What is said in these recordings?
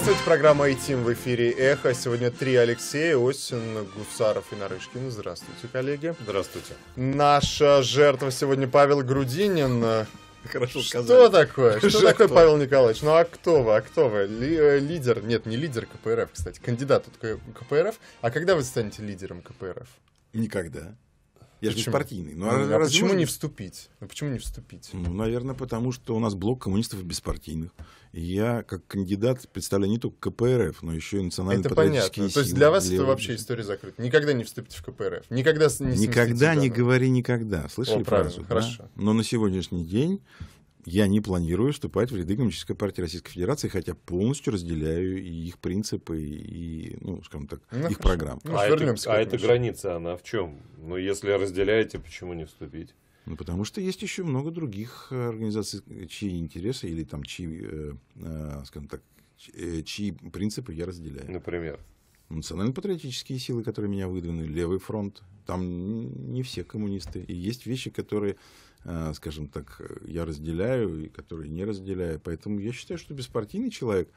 Здравствуйте, программа «Айтим» в эфире «Эхо». Сегодня три Алексея, Осин, Гусаров и Нарышкин. Здравствуйте, коллеги. Здравствуйте. Наша жертва сегодня Павел Грудинин. Хорошо что такое? Что Жертва. такое, Павел Николаевич? Ну а кто вы? А кто вы? Ли, э, лидер, нет, не лидер КПРФ, кстати, кандидат от КПРФ. А когда вы станете лидером КПРФ? Никогда. Я же не партийный. Но ну, а, ну, а почему можно... не вступить? Ну, почему не вступить? Ну, наверное, потому что у нас блок коммунистов беспартийных. И я, как кандидат, представляю не только КПРФ, но еще и национальные Это понятно. Силы. То есть для вас для... это вообще история закрыта. Никогда не вступите в КПРФ. Никогда не Никогда не данных. говори никогда. Слышали О, фразу? Да? Но на сегодняшний день я не планирую вступать в ряды Коммунистической партии Российской Федерации, хотя полностью разделяю и их принципы, и, ну, скажем так, ну, их хорошо. программу. Ну, а это, а эта граница, она в чем? Ну, если разделяете, почему не вступить? Ну, потому что есть еще много других э, организаций, чьи интересы или там чьи, э, э, скажем так, э, чьи принципы я разделяю. Например? Национально-патриотические силы, которые меня выдвинули, левый фронт. Там не все коммунисты. И есть вещи, которые Э, скажем так, я разделяю и которые не разделяю. Поэтому я считаю, что беспартийный человек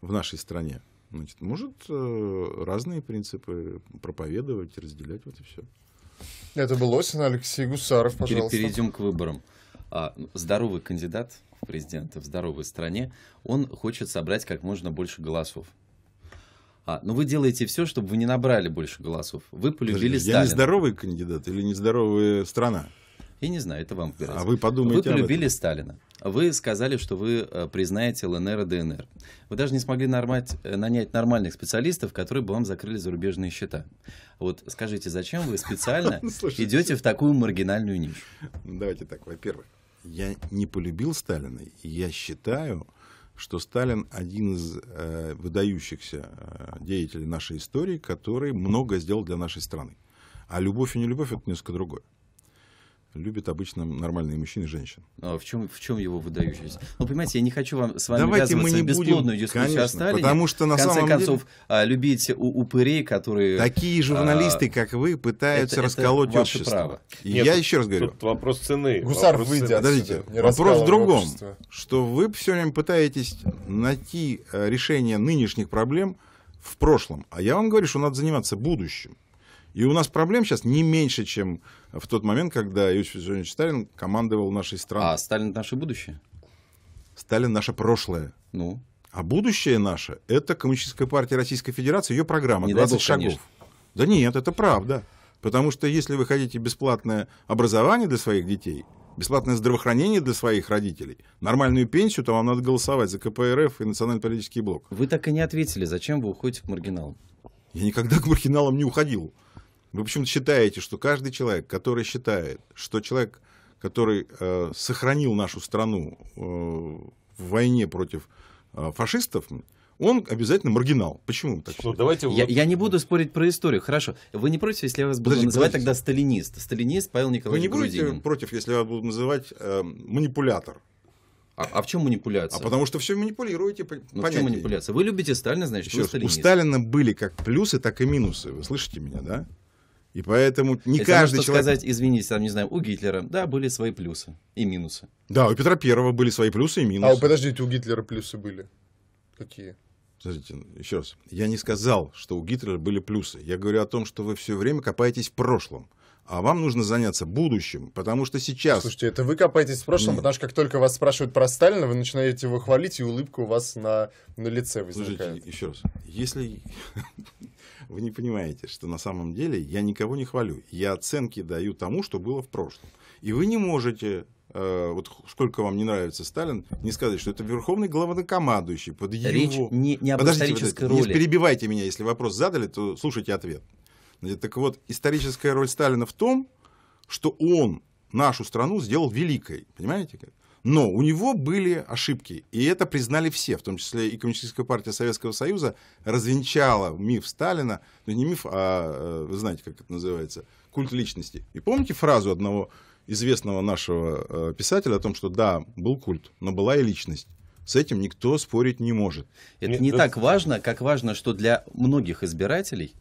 в нашей стране значит, может э, разные принципы проповедовать, разделять, вот и все. Это был Осин Алексей Гусаров, пожалуйста. Теперь Перейдем к выборам. А, здоровый кандидат в президенты в здоровой стране, он хочет собрать как можно больше голосов. А, но ну вы делаете все, чтобы вы не набрали больше голосов. Вы полюбили Подожди, Сталина. Я нездоровый кандидат или нездоровая страна? Я не знаю, это вам выбирать. А вы подумайте Вы полюбили Сталина. Вы сказали, что вы э, признаете ЛНР и ДНР. Вы даже не смогли нормать, э, нанять нормальных специалистов, которые бы вам закрыли зарубежные счета. Вот скажите, зачем вы специально идете в такую маргинальную нишу? Давайте так, во-первых, я не полюбил Сталина. Я считаю, что Сталин один из э, выдающихся э, деятелей нашей истории, который много сделал для нашей страны. А любовь и не любовь — это несколько другое любят обычно нормальные мужчины и женщин. А в чем, в чем его выдающаяся? Ну, понимаете, я не хочу вам с вами Давайте мы не в бесплодную дискуссию конечно, Потому что на в конце концов, деле... А, любите у упырей, которые... Такие а, журналисты, а, как вы, пытаются это, расколоть это общество. Право. И Нет, я еще раз говорю. Тут вопрос цены. Гусар, вопрос выйди Подождите, вопрос в другом. Общество. Что вы все время пытаетесь найти э, решение нынешних проблем в прошлом. А я вам говорю, что надо заниматься будущим. И у нас проблем сейчас не меньше, чем в тот момент, когда Иосиф Виссарионович Сталин командовал нашей страной. А Сталин — наше будущее? Сталин — наше прошлое. Ну? А будущее наше — это Коммунистическая партия Российской Федерации, ее программа не 20 бог, шагов. Конечно. Да нет, это правда. Потому что если вы хотите бесплатное образование для своих детей, бесплатное здравоохранение для своих родителей, нормальную пенсию, то вам надо голосовать за КПРФ и Национальный политический блок. Вы так и не ответили, зачем вы уходите к маргиналам? Я никогда к маргиналам не уходил. Вы почему-то считаете, что каждый человек, который считает, что человек, который э, сохранил нашу страну э, в войне против э, фашистов, он обязательно маргинал. Почему так? Ну, давайте... я, я не буду спорить про историю. Хорошо. Вы не против, если я вас буду подождите, называть подождите. тогда сталинист? Сталинист Павел Николаевич Вы не будете Грудинин. против, если я вас буду называть э, манипулятор? А, а в чем манипуляция? А потому что все манипулируете. Ну, в чем манипуляция? Вы любите Сталина, значит, Еще вы сталинист. У Сталина были как плюсы, так и минусы. Вы слышите меня, да? И поэтому не Если каждый человек... сказать, извините, там, не знаю, у Гитлера, да, были свои плюсы и минусы. Да, у Петра Первого были свои плюсы и минусы. А, подождите, у Гитлера плюсы были? Какие? Подождите, еще раз. Я не сказал, что у Гитлера были плюсы. Я говорю о том, что вы все время копаетесь в прошлом а вам нужно заняться будущим, потому что сейчас... Слушайте, это вы копаетесь в прошлом, потому что как только вас спрашивают про Сталина, вы начинаете его хвалить, и улыбка у вас на, на лице возникает. Слушайте, еще раз, если... Вы не понимаете, что на самом деле я никого не хвалю. Я оценки даю тому, что было в прошлом. И вы не можете э, вот сколько вам не нравится Сталин, не сказать, что это верховный главнокомандующий под Речь его... не, не об Подождите, исторической вот это, роли. Не перебивайте меня, если вопрос задали, то слушайте ответ. Так вот, историческая роль Сталина в том, что он нашу страну сделал великой, понимаете? Но у него были ошибки, и это признали все, в том числе и Коммунистическая партия Советского Союза развенчала миф Сталина, ну не миф, а э, вы знаете, как это называется, культ личности. И помните фразу одного известного нашего э, писателя о том, что да, был культ, но была и личность. С этим никто спорить не может. Это не ну, так важно, как важно, что для многих избирателей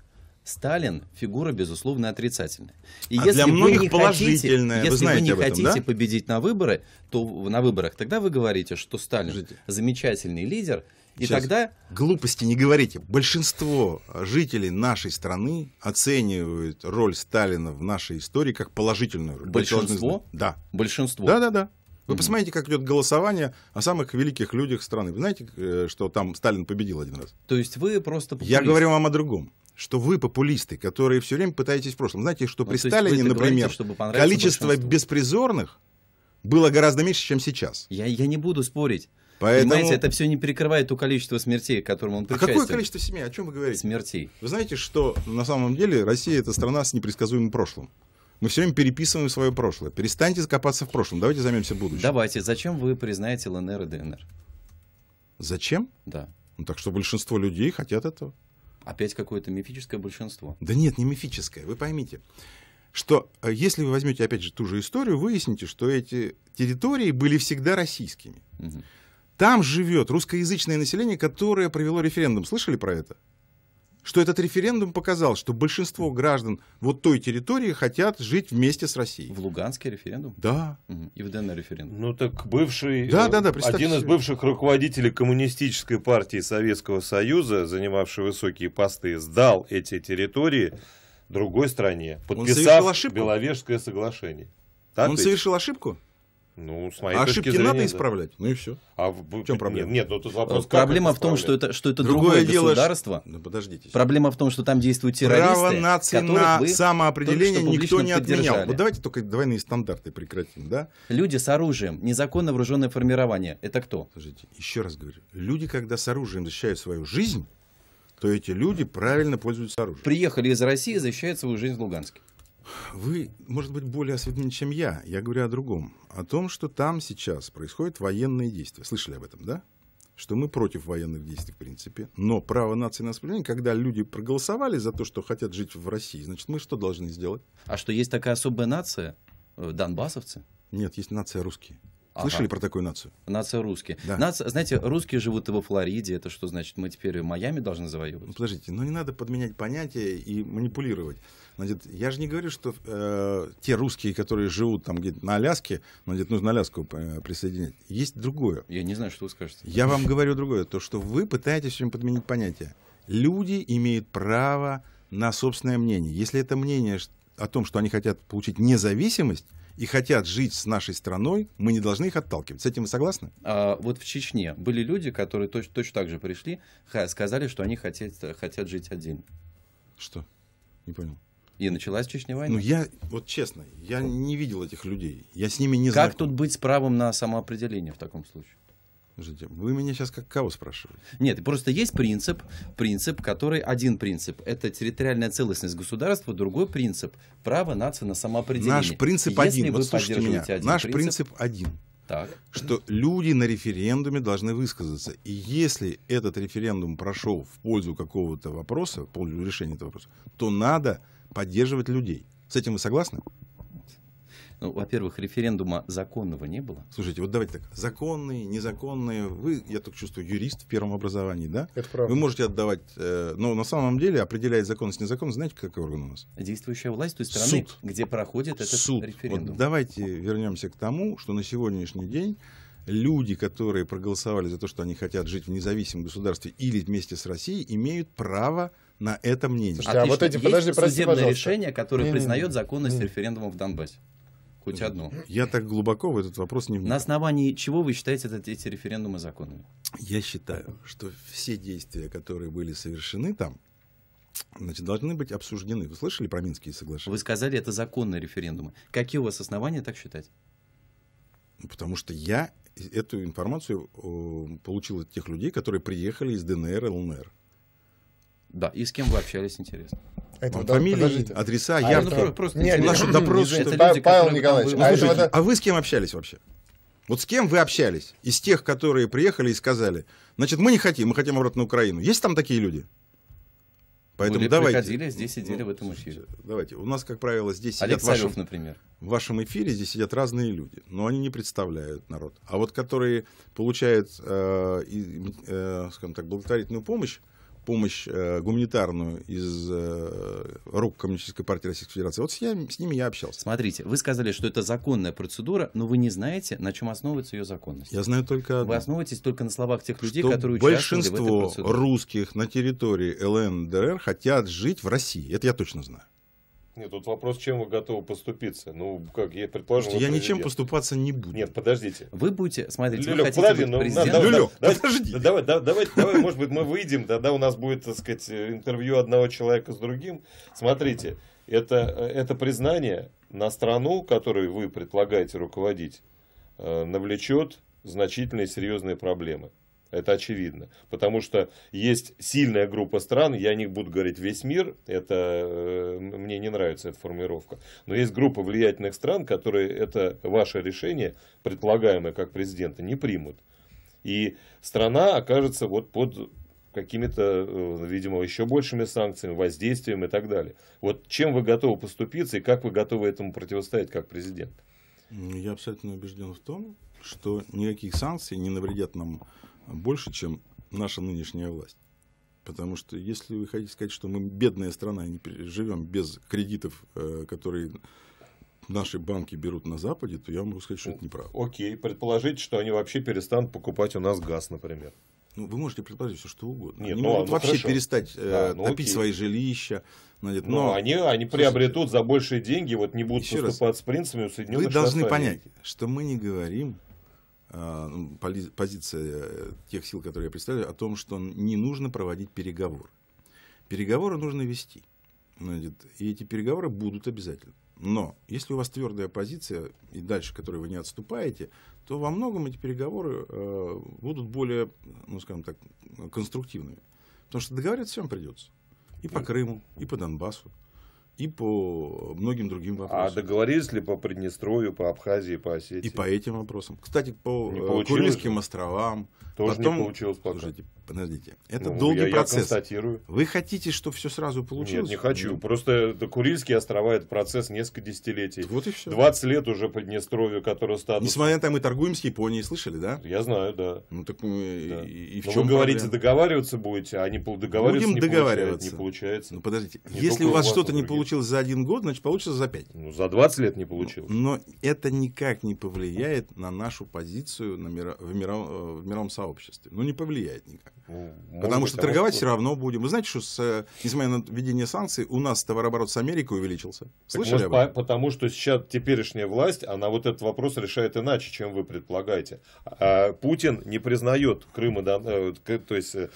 Сталин фигура, безусловно, отрицательная. И а если для многих вы не положительная. Хотите, если вы, вы не этом, хотите да? победить на, выборы, то, на выборах, тогда вы говорите, что Сталин Жить. замечательный лидер, и Сейчас тогда... Глупости не говорите. Большинство жителей нашей страны оценивают роль Сталина в нашей истории как положительную роль. Большинство? Да. Большинство? Да-да-да. Вы mm посмотрите, как идет голосование о самых великих людях страны. Вы знаете, э, что там Сталин победил один раз? То есть вы просто... Популист. Я говорю вам о другом что вы популисты, которые все время пытаетесь в прошлом. Знаете, что ну, при Сталине, например, говорите, количество беспризорных было гораздо меньше, чем сейчас. Я, я не буду спорить. Поэтому... Понимаете, это все не перекрывает то количество смертей, к которому он причастен. А какое количество семей? О чем вы говорите? Смертей. Вы знаете, что на самом деле Россия – это страна с непредсказуемым прошлым. Мы все время переписываем свое прошлое. Перестаньте закопаться в прошлом. Давайте займемся будущим. Давайте. Зачем вы признаете ЛНР и ДНР? Зачем? Да. Ну, так что большинство людей хотят этого. Опять какое-то мифическое большинство. Да нет, не мифическое, вы поймите что э, если вы возьмете, опять же, ту же историю, выясните, что эти территории были всегда российскими. Угу. Там живет русскоязычное население, которое провело референдум. Слышали про это? что этот референдум показал, что большинство граждан вот той территории хотят жить вместе с Россией. В Луганский референдум? Да. Угу. И в ДНР референдум. Ну так бывший, да, да, да, один из бывших руководителей коммунистической партии Советского Союза, занимавший высокие посты, сдал эти территории другой стране, подписав Беловежское соглашение. Так Он ведь? совершил ошибку? Ну, с моей а ошибки зрения, надо да. исправлять, ну и все. А в чем проблема? Нет, нет ну, тут вопрос. Проблема в том, что это, что это другое, другое дело, государство. Ш... Ну, подождите. Проблема в том, что там действуют террористы. Право нации на самоопределение никто не поддержали. отменял. Вот давайте только двойные стандарты прекратим, да? Люди с оружием, незаконно вооруженное формирование. Это кто? Подождите, еще раз говорю. Люди, когда с оружием защищают свою жизнь, то эти люди правильно пользуются оружием. Приехали из России, защищают свою жизнь в Луганске. Вы, может быть, более осведомлены, чем я. Я говорю о другом. О том, что там сейчас происходят военные действия. Слышали об этом, да? что мы против военных действий, в принципе. Но право нации на сопротивление, когда люди проголосовали за то, что хотят жить в России, значит, мы что должны сделать? А что, есть такая особая нация? Э, донбассовцы? Нет, есть нация русские. Слышали ага. про такую нацию? Нация русские. Да. Нация, знаете, русские живут и во Флориде. Это что значит? Мы теперь Майами должны завоевывать? Ну, Но ну не надо подменять понятия и манипулировать. Значит, я же не говорю, что э, те русские, которые живут там где-то на Аляске, но ну, где-то нужно Аляску э, присоединять. Есть другое. Я не знаю, что вы скажете. Я вам говорю другое. То, что вы пытаетесь всем подменить понятие. Люди имеют право на собственное мнение. Если это мнение о том, что они хотят получить независимость, и хотят жить с нашей страной, мы не должны их отталкивать. С этим вы согласны? А, вот в Чечне были люди, которые точ, точно так же пришли, сказали, что они хотят, хотят жить отдельно. Что? Не понял. И началась Чечня война. Ну, я, вот честно, я не видел этих людей. Я с ними не знаю. Как тут быть с правом на самоопределение в таком случае? Вы меня сейчас как кого спрашиваете? Нет, просто есть принцип, принцип, который один принцип. Это территориальная целостность государства, другой принцип – право нации на самоопределение. Наш принцип Если один. Вы вот слушайте меня. Один Наш принцип, принцип один. Так. Что люди на референдуме должны высказаться. И если этот референдум прошел в пользу какого-то вопроса, в пользу решения этого вопроса, то надо поддерживать людей. С этим вы согласны? Ну, во-первых, референдума законного не было. Слушайте, вот давайте так. Законные, незаконные. Вы, я только чувствую, юрист в первом образовании, да? Это правда. Вы можете отдавать, э, но на самом деле определяет законность, незаконность, знаете, какой орган у нас? Действующая власть той страны, Суд. где проходит этот Суд. референдум. Вот давайте вернемся к тому, что на сегодняшний день люди, которые проголосовали за то, что они хотят жить в независимом государстве или вместе с Россией, имеют право на это мнение. Слушайте, а вот эти, подожди, Есть прости, судебное пожалуйста. решение, которое признает законность референдума в Донбассе хоть одну. Я так глубоко в этот вопрос не вникаю. На основании чего вы считаете это, эти референдумы законными? Я считаю, что все действия, которые были совершены там, значит, должны быть обсуждены. Вы слышали про Минские соглашения? Вы сказали, это законные референдумы. Какие у вас основания так считать? Ну, потому что я эту информацию получил от тех людей, которые приехали из ДНР, ЛНР. Да, и с кем вы общались, интересно? этого, ну, да, фамилии, подождите. адреса, а яркие. Это... Просто не, не, не, допрос, не, это люди, Павел Николаевич. Ну, а, слушайте, это... а вы с кем общались вообще? Вот с кем вы общались? Из тех, которые приехали и сказали, значит, мы не хотим, мы хотим обратно на Украину. Есть там такие люди? Поэтому Были, давайте. приходили, здесь ну, сидели ну, в этом эфире. Слушайте, давайте. У нас, как правило, здесь сидят... Олег Царев, вашем, например. В вашем эфире здесь сидят разные люди, но они не представляют народ. А вот которые получают, э, э, скажем так, благотворительную помощь, помощь э, гуманитарную из э, рук Коммунистической партии Российской Федерации. Вот с, я, с ними я общался. Смотрите, вы сказали, что это законная процедура, но вы не знаете, на чем основывается ее законность. Я знаю только одно. Вы основываетесь только на словах тех людей, что которые участвовали в этой процедуре. большинство русских на территории ЛНДР хотят жить в России. Это я точно знаю. Нет, тут вопрос, чем вы готовы поступиться. Ну, как я предположу. Я президент. Э, ничем поступаться не буду. Нет, подождите. Вы будете, смотрите, Люлек, вы хотите подожди, быть ну, президентом. Надо, Люлек, давай, подожди. Да, давай, да, давай, давай, может быть, мы выйдем, тогда у нас будет, так сказать, интервью одного человека с другим. Смотрите, это, э, это признание на страну, которую вы предлагаете руководить, э, навлечет значительные серьезные проблемы. Это очевидно. Потому что есть сильная группа стран, я не буду говорить весь мир, это э, мне не нравится эта формулировка. Но есть группа влиятельных стран, которые это ваше решение, предполагаемое как президента, не примут. И страна окажется вот под какими-то, э, видимо, еще большими санкциями, воздействием и так далее. Вот чем вы готовы поступиться и как вы готовы этому противостоять как президент? Я абсолютно убежден в том, что никаких санкций не навредят нам больше, чем наша нынешняя власть. Потому что если вы хотите сказать, что мы бедная страна и не живем без кредитов, э, которые наши банки берут на Западе, то я могу сказать, что это неправда. Окей, предположить, что они вообще перестанут покупать у нас газ, например. Ну, вы можете предположить все, что угодно. Нет, они ну, могут ну, вообще хорошо. перестать э, да, ну, топить окей. свои жилища. Значит, но, но они, они приобретут за большие деньги, вот не будут поступать раз, с принципами Соединенных Вы должны Штатов. понять, что мы не говорим Э, ну, позиция э, тех сил, которые я представляю, о том, что не нужно проводить переговоры. Переговоры нужно вести. И эти переговоры будут обязательно. Но если у вас твердая позиция, и дальше которой вы не отступаете, то во многом эти переговоры э, будут более, ну скажем так, конструктивными. Потому что договориться всем придется. И по Крыму, и по Донбассу и по многим другим а вопросам. А договорились ли по Приднестровью, по Абхазии, по Осетии? И по этим вопросам. Кстати, по э, Курильским островам. Тоже Потом, не получилось пока. Слушайте, подождите. Это ну, долгий я, процесс. Я констатирую. Вы хотите, чтобы все сразу получилось? Нет, не хочу. Ну. Просто Курильские острова это процесс несколько десятилетий. Вот и все. 20 лет уже Поднестровью, которое статус... Несмотря на то, мы торгуем с Японией, слышали, да? Я знаю, да. Ну так мы... Да. И, и в Но ну, чем вы говорите, проблема? договариваться будете, а не договариваться Будем не договариваться. Получается, не получается. Ну подождите. Не Если у вас что-то не получилось за один год, значит получится за пять. Ну за 20 лет не получилось. Но, но это никак не повлияет на нашу позицию на мира, в, миров, э, в мировом сообществе сообществе. Ну, не повлияет никак. Ну, Потому а быть, что торговать все равно будем. Вы знаете, что, с, э, несмотря на введение санкций, у нас товарооборот с Америкой увеличился. Слышали может, об этом? Потому что сейчас теперешняя власть, она вот этот вопрос решает иначе, чем вы предполагаете. А Путин не признает Крым и э, то есть э,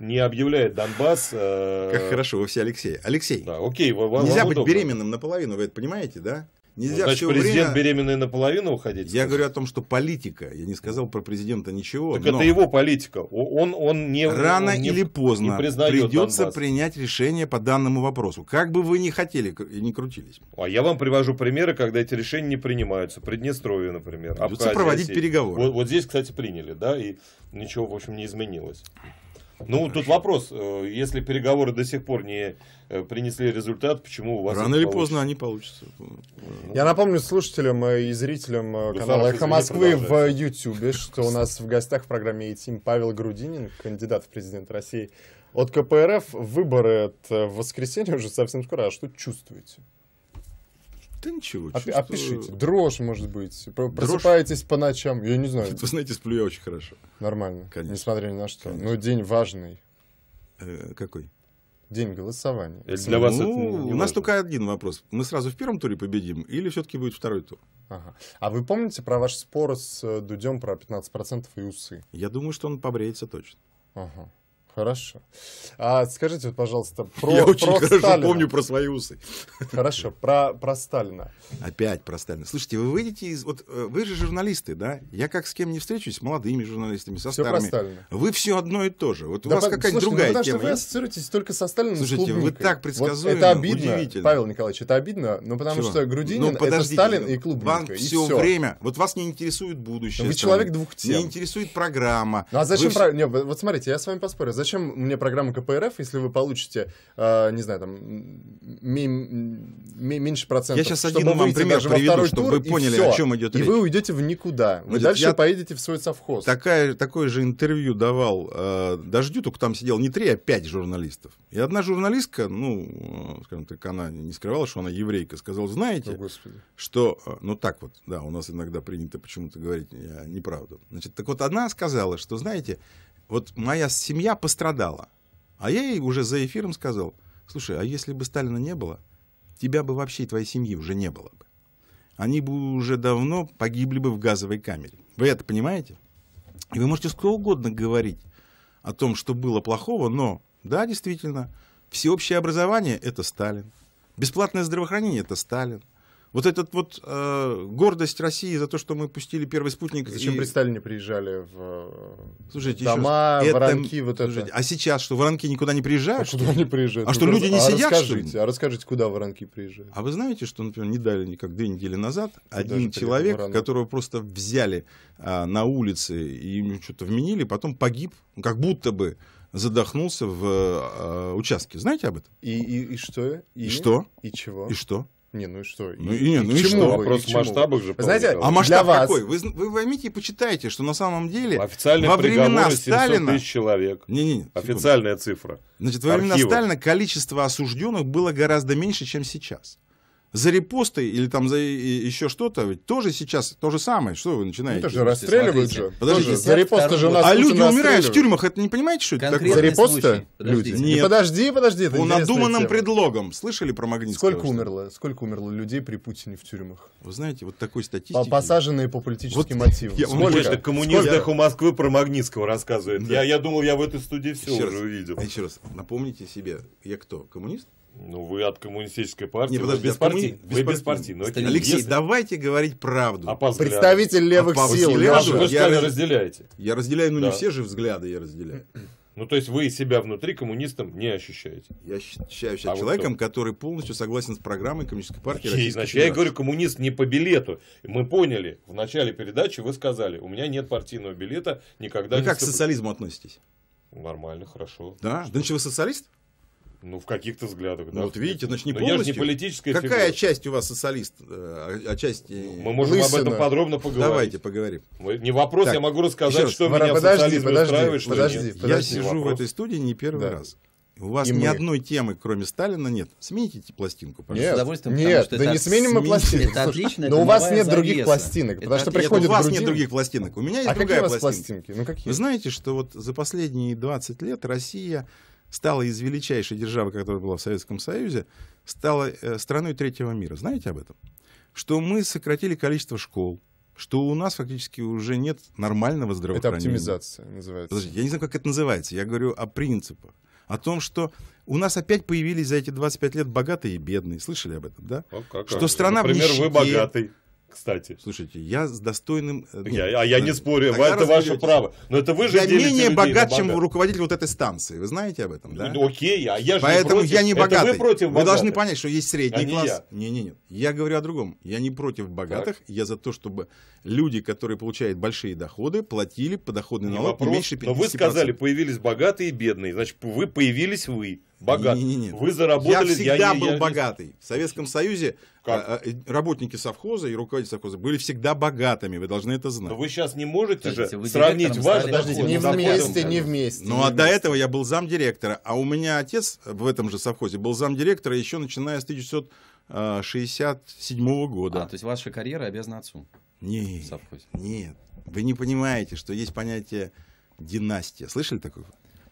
не объявляет Донбасс... Как хорошо, вы все Алексей. Алексей, да, окей, Нельзя быть беременным наполовину, вы это понимаете, да? Нельзя Значит, президент время... беременный наполовину уходить? Я сказать? говорю о том, что политика. Я не сказал про президента ничего. Так но... это его политика. Он, он не... Рано он не, или поздно не придется Донбасс. принять решение по данному вопросу. Как бы вы ни хотели и не крутились. А я вам привожу примеры, когда эти решения не принимаются. Приднестровье, например. Придется проводить переговоры. Вот, вот здесь, кстати, приняли, да, и ничего, в общем, не изменилось. Ну, Хорошо. тут вопрос, э, если переговоры до сих пор не э, принесли результат, почему у вас... Рано или получится? поздно они получатся. Ну, Я напомню слушателям и зрителям э, канала «Эхо Москвы» в Ютьюбе, что у нас в гостях в программе «Этим» Павел Грудинин, кандидат в президент России от КПРФ. Выборы это в воскресенье уже совсем скоро, а что чувствуете? Да ничего. От, чувствую... Опишите. Дрожь, может быть. Просыпаетесь Дрожь? по ночам. Я не знаю. Вы знаете, сплю я очень хорошо. Нормально. Конечно. Несмотря ни на что. Конечно. Но ну, день важный. Э, какой? День голосования. Или э, для вас ну, это не, у нас только один вопрос. Мы сразу в первом туре победим или все-таки будет второй тур? Ага. А вы помните про ваш спор с э, Дудем про 15% и усы? Я думаю, что он побреется точно. Ага. Хорошо. А скажите, пожалуйста, про Я очень про хорошо Сталина. помню про свои усы. Хорошо, про, про Сталина. Опять про Сталина. Слушайте, вы выйдете из... Вот э, вы же журналисты, да? Я как с кем не встречусь, с молодыми журналистами, со все старыми. Про Сталина. Вы все одно и то же. Вот у да, вас какая-то другая ну, потому тема. что вы ассоциируетесь только со Сталиным Слушайте, вы так предсказуемо, вот это обидно, удивительно. Павел Николаевич, это обидно, но потому все. что Грудинин ну, это Сталин и клубника. Вам и все, все время... Вот вас не интересует будущее. Вы страны, человек двух тем. Не интересует программа. Ну а зачем... Вы... Про... Не, вот смотрите, я с вами поспорю зачем мне программа КПРФ, если вы получите, э, не знаю, там, меньше процентов? Я сейчас один вам пример приведу, чтобы вы поняли, о чем идет речь. И вы уйдете в никуда. Вы дальше поедете в свой совхоз. Такая, такое же интервью давал э, Дождю, только там сидел не три, а пять журналистов. И одна журналистка, ну, э, скажем так, она не скрывала, что она еврейка, сказала, знаете, что, э, ну так вот, да, у нас иногда принято почему-то говорить неправду. Значит, так вот, одна сказала, что, знаете, вот моя семья пострадала. А я ей уже за эфиром сказал, слушай, а если бы Сталина не было, тебя бы вообще и твоей семьи уже не было бы. Они бы уже давно погибли бы в газовой камере. Вы это понимаете? И вы можете сколько угодно говорить о том, что было плохого, но, да, действительно, всеобщее образование – это Сталин. Бесплатное здравоохранение – это Сталин. Вот этот вот э, гордость России за то, что мы пустили первый спутник. Зачем и... при Сталине приезжали в э, слушайте, дома, еще... воронки, это... вот это. а сейчас что, воронки никуда не приезжают? А что? они приезжают? А что, ну, люди не а сидят, расскажите, что ли? А расскажите, куда воронки приезжают? А вы знаете, что, например, не дали как две недели назад Куда один человек, воронок? которого просто взяли а, на улице и ему что-то вменили, потом погиб, как будто бы задохнулся в э, а, участке. Знаете об этом? И, и, и что? И, и что? И чего? И что? Не, ну и что? Ну и, не, ну и что? Вопрос и в масштабах же. Знаете, а масштаб вас... какой? Вы, вы возьмите и почитайте, что на самом деле Официальный во времена Сталина... тысяч человек. Не, не, не, Официальная цифра. Значит, во времена Сталина количество осужденных было гораздо меньше, чем сейчас за репосты или там за еще что-то, ведь тоже сейчас то же самое. Что вы начинаете? Это же расстреливают же. Подождите, за репосты же у нас А люди умирают в тюрьмах, это не понимаете, что это такое? За репосты люди? Нет. Не подожди, подожди. По надуманным тема. предлогом. Слышали про Магнитского? Сколько умерло? Сколько умерло людей при Путине в тюрьмах? Вы знаете, вот такой статистики. Посаженные по политическим вот мотивам. Я, Сколько? Конечно, коммунистах у Москвы про Магнитского рассказывает. Да. Я, я думал, я в этой студии все еще уже раз, увидел. Еще раз, напомните себе, я кто? Коммунист? Ну, вы от коммунистической партии, не, подожди, без партии, коммуни... вы без партии. Но Стали, Алексей, если... давайте говорить правду. А Представитель левых а сил. Взгляду, вы я раз... разделяете. Я разделяю, но да. не все же взгляды я разделяю. Ну, то есть вы себя внутри коммунистом не ощущаете? Я ощущаю себя а человеком, вот который полностью согласен с программой Коммунистической партии Российской Значит, я говорю, коммунист не по билету. Мы поняли, в начале передачи вы сказали, у меня нет партийного билета, никогда вы не... как ступ... к социализму относитесь? Нормально, хорошо. Да? Что? Да значит, вы социалист? Ну, в каких-то взглядах, ну, да. Вот видите, значит, не Но полностью. Я же не политическая Какая фигура. часть у вас социалист, а э, часть Мы можем лысина. об этом подробно поговорить. Давайте поговорим. Не вопрос, так, я могу рассказать, что пора, меня подожди, подожди, устраивает, что подожди, нет. Подожди, я сижу вопрос. в этой студии не первый да. раз. У вас и ни мы. одной темы, кроме Сталина, нет. Смените пластинку, пожалуйста. Нет, с удовольствием, нет что да это не сменим мы пластинку. Это отлично, Но у вас нет других пластинок, это потому что приходят У вас нет других пластинок, у меня а есть а другая пластинка. Ну, какие? Вы знаете, что вот за последние 20 лет Россия стала из величайшей державы, которая была в Советском Союзе, стала э, страной третьего мира. Знаете об этом? Что мы сократили количество школ, что у нас фактически уже нет нормального здравоохранения. Это оптимизация называется. Подождите, я не знаю, как это называется. Я говорю о принципах. О том, что у нас опять появились за эти 25 лет богатые и бедные. Слышали об этом, да? А, как, что как? страна Например, в нищете, вы богатый кстати. Слушайте, я с достойным... Э, ну, я, а я не спорю, а это ваше право. Но это вы же Я менее богат, чем руководитель вот этой станции. Вы знаете об этом, да? Ну, окей, а я же Поэтому не я не богатый. Это вы против богатых. Вы должны понять, что есть средний а класс. Не-не-не, я. я говорю о другом. Я не против богатых, так. я за то, чтобы люди, которые получают большие доходы, платили подоходный не налог вопрос, меньше 50%. Но вы сказали, появились богатые и бедные, значит, вы появились вы богат. Не, не, не. Вы заработали... Я всегда я был я... богатый. В Советском Союзе э, как? Э, работники совхоза и руководители совхоза были всегда богатыми. Вы должны это знать. Но вы сейчас не можете Скажите, же сравнить ваш Подождите, не вместе, не вместе. Ну, а до этого я был замдиректора. А у меня отец в этом же совхозе был замдиректора еще начиная с 1967 года. А, то есть ваша карьера обязана отцу? Нет, нет. Вы не понимаете, что есть понятие династия. Слышали такое?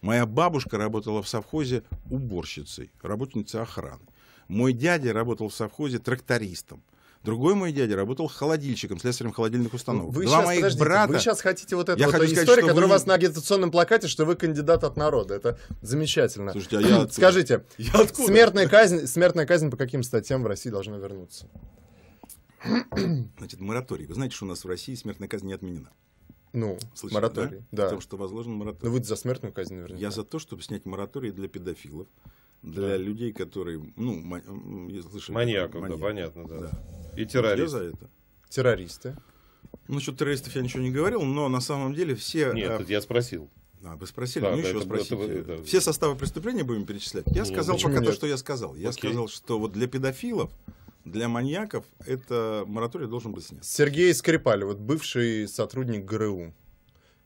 Моя бабушка работала в совхозе уборщицей, работницей охраны. Мой дядя работал в совхозе трактористом. Другой мой дядя работал холодильщиком, слесарем холодильных ну, установок. Вы Два сейчас, моих брата... Вы сейчас хотите вот эту я вот историю, сказать, которая вы... у вас на агитационном плакате, что вы кандидат от народа. Это замечательно. Слушайте, а я откуда? Скажите, я откуда? Смертная, казнь, смертная казнь по каким статьям в России должна вернуться? Значит, мораторий. Вы знаете, что у нас в России смертная казнь не отменена. Ну, Слышали, мораторий, да? да. Потому что возложен мораторий. Ну, вы за смертную казнь, наверное. Я за то, чтобы снять мораторий для педофилов, для да. людей, которые, ну, я слышал. Маньяков, маньяк. да, понятно, да. да. И террористы. за это? Террористы. Ну что, террористов я ничего не говорил, но на самом деле все... Нет, а... я спросил. А, вы спросили, да, ну да, еще спросите. Это, да, все составы преступления будем перечислять. Я ну, сказал пока нет? то, что я сказал. Я Окей. сказал, что вот для педофилов, для маньяков это мораторий должен быть снят. Сергей Скрипаль, вот бывший сотрудник ГРУ,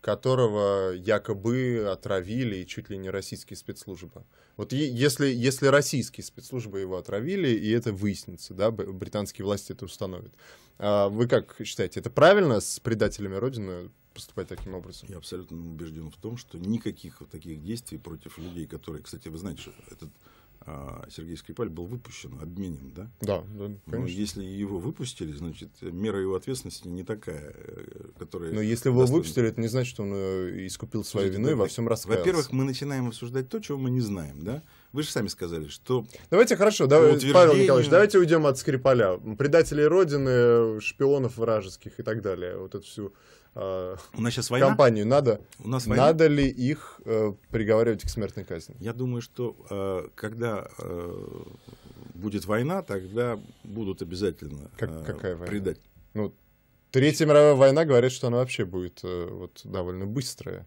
которого якобы отравили чуть ли не российские спецслужбы. Вот если, если российские спецслужбы его отравили, и это выяснится, да, британские власти это установят. А вы как считаете, это правильно с предателями Родины поступать таким образом? Я абсолютно убежден в том, что никаких вот таких действий против людей, которые, кстати, вы знаете, что этот а, Сергей Скрипаль был выпущен, обменен, да? Да, да ну, конечно. Но если его выпустили, значит, мера его ответственности не такая, э, которая... Но если его выпустили, это не значит, что он э, искупил свою Слушайте, вину и во всем раскаялся. Во-первых, мы начинаем обсуждать то, чего мы не знаем, да? Вы же сами сказали, что... Давайте, хорошо, давай, утверждению... Павел Николаевич, давайте уйдем от Скрипаля. Предателей Родины, шпионов вражеских и так далее. Вот эту всю Э, у нас сейчас война. компанию надо, у нас война. надо ли их э, приговаривать к смертной казни? Я думаю, что э, когда э, будет война, тогда будут обязательно э, как, какая война? предать. Ну, Третья мировая война, говорит, что она вообще будет э, вот, довольно быстрая.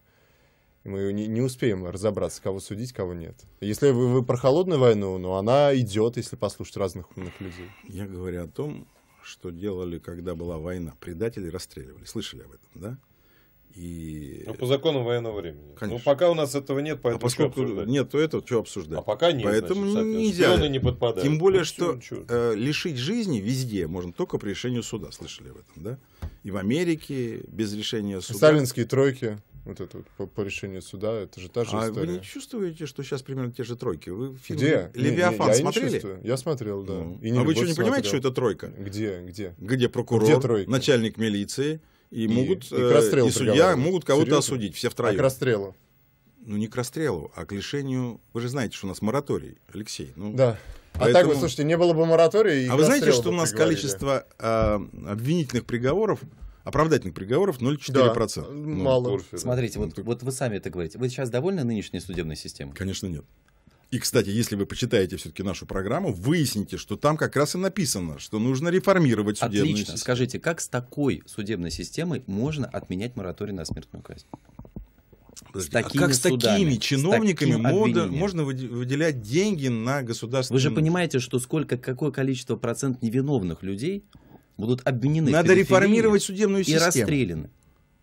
Мы не, не успеем разобраться, кого судить, кого нет. Если вы, вы про холодную войну, но ну, она идет, если послушать разных умных людей. Я говорю о том, что делали, когда была война. Предателей расстреливали. Слышали об этом, да? И... А по закону военного времени. Ну, Конечно. Ну, пока у нас этого нет, поэтому а поскольку нет, то это что обсуждать. А пока нет, поэтому значит, нельзя. не подпадают. Тем более, ну, что э, лишить жизни везде можно только по решению суда. Слышали об этом, да? И в Америке без решения суда. Сталинские тройки вот это по, по решению суда, это же та же а история. А вы не чувствуете, что сейчас примерно те же тройки? Вы фильм где? Левиафан не, не, я смотрели? Не я смотрел, да. Ну. И не а вы что, не смотрел. понимаете, что это тройка? Где, где? Где прокурор, где начальник милиции и, и могут и, э, и судья могут кого-то осудить, все втроем. А к расстрелу? Ну не к расстрелу, а к лишению. Вы же знаете, что у нас мораторий, Алексей. Ну, да. Поэтому... А так вот, слушайте, не было бы моратория. И а вы знаете, что у нас количество э, обвинительных приговоров оправдательных приговоров 0,4%. Да, ну, мало. Курсе, ну, Смотрите, да. вот, ну, вот вы сами это говорите. Вы сейчас довольны нынешней судебной системой? Конечно, нет. И, кстати, если вы почитаете все-таки нашу программу, выясните, что там как раз и написано, что нужно реформировать судебную Отлично. систему. Скажите, как с такой судебной системой можно отменять мораторий на смертную казнь? Подожди, а как с судами, такими чиновниками с таким можно, выделять деньги на государственные... Вы же понимаете, что сколько, какое количество процент невиновных людей будут обвинены Надо реформировать судебную систему. И расстреляны.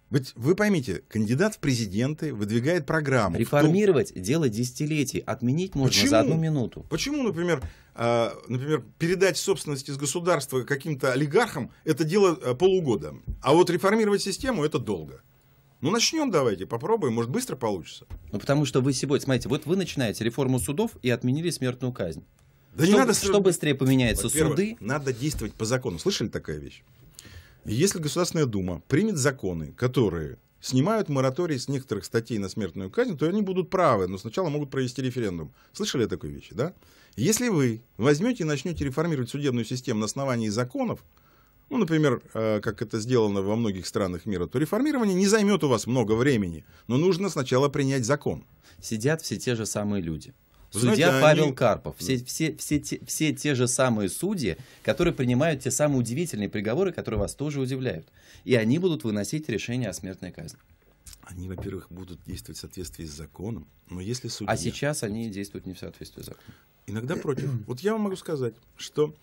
Ведь вы поймите, кандидат в президенты выдвигает программу. Реформировать том... дело десятилетий, отменить можно Почему? за одну минуту. Почему, например, э, например, передать собственность из государства каким-то олигархам это дело э, полугода, а вот реформировать систему это долго. Ну, начнем давайте, попробуем, может, быстро получится. Ну, потому что вы сегодня, смотрите, вот вы начинаете реформу судов и отменили смертную казнь. Да что, не надо... что быстрее поменяются суды? Надо действовать по закону. Слышали такая вещь? Если Государственная Дума примет законы, которые снимают мораторий с некоторых статей на смертную казнь, то они будут правы, но сначала могут провести референдум. Слышали о такой вещи, да? Если вы возьмете и начнете реформировать судебную систему на основании законов, ну, например, э, как это сделано во многих странах мира, то реформирование не займет у вас много времени, но нужно сначала принять закон. Сидят все те же самые люди. Знаете, Судья они... Павел Карпов. Все, все, все, те, все те же самые судьи, которые принимают те самые удивительные приговоры, которые вас тоже удивляют. И они будут выносить решение о смертной казни. Они, во-первых, будут действовать в соответствии с законом, но если судья... А сейчас они действуют не в соответствии с законом. Иногда против. Вот я вам могу сказать, что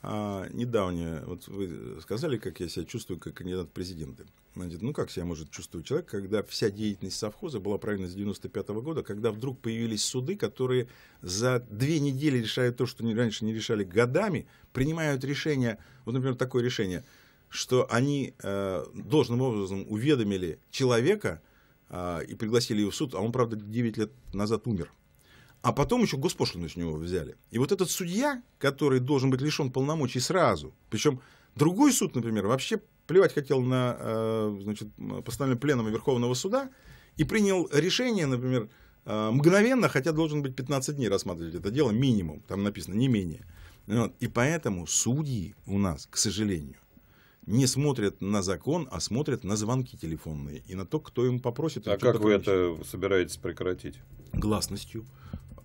а, недавнее, вот вы сказали, как я себя чувствую как кандидат в президенты. Значит, ну как себя может чувствовать человек, когда вся деятельность совхоза была проведена с 95 года, когда вдруг появились суды, которые за две недели решают то, что раньше не решали годами, принимают решение, вот, например, такое решение, что они э, должным образом уведомили человека э, и пригласили его в суд, а он, правда, 9 лет назад умер. А потом еще госпошлину с него взяли. И вот этот судья, который должен быть лишен полномочий сразу, причем другой суд, например, вообще плевать хотел на э, значит, постановление Пленума Верховного суда и принял решение, например, э, мгновенно, хотя должен быть 15 дней рассматривать это дело, минимум, там написано, не менее. Вот. И поэтому судьи у нас, к сожалению, не смотрят на закон, а смотрят на звонки телефонные и на то, кто им попросит. А как вы это собираетесь прекратить? Гласностью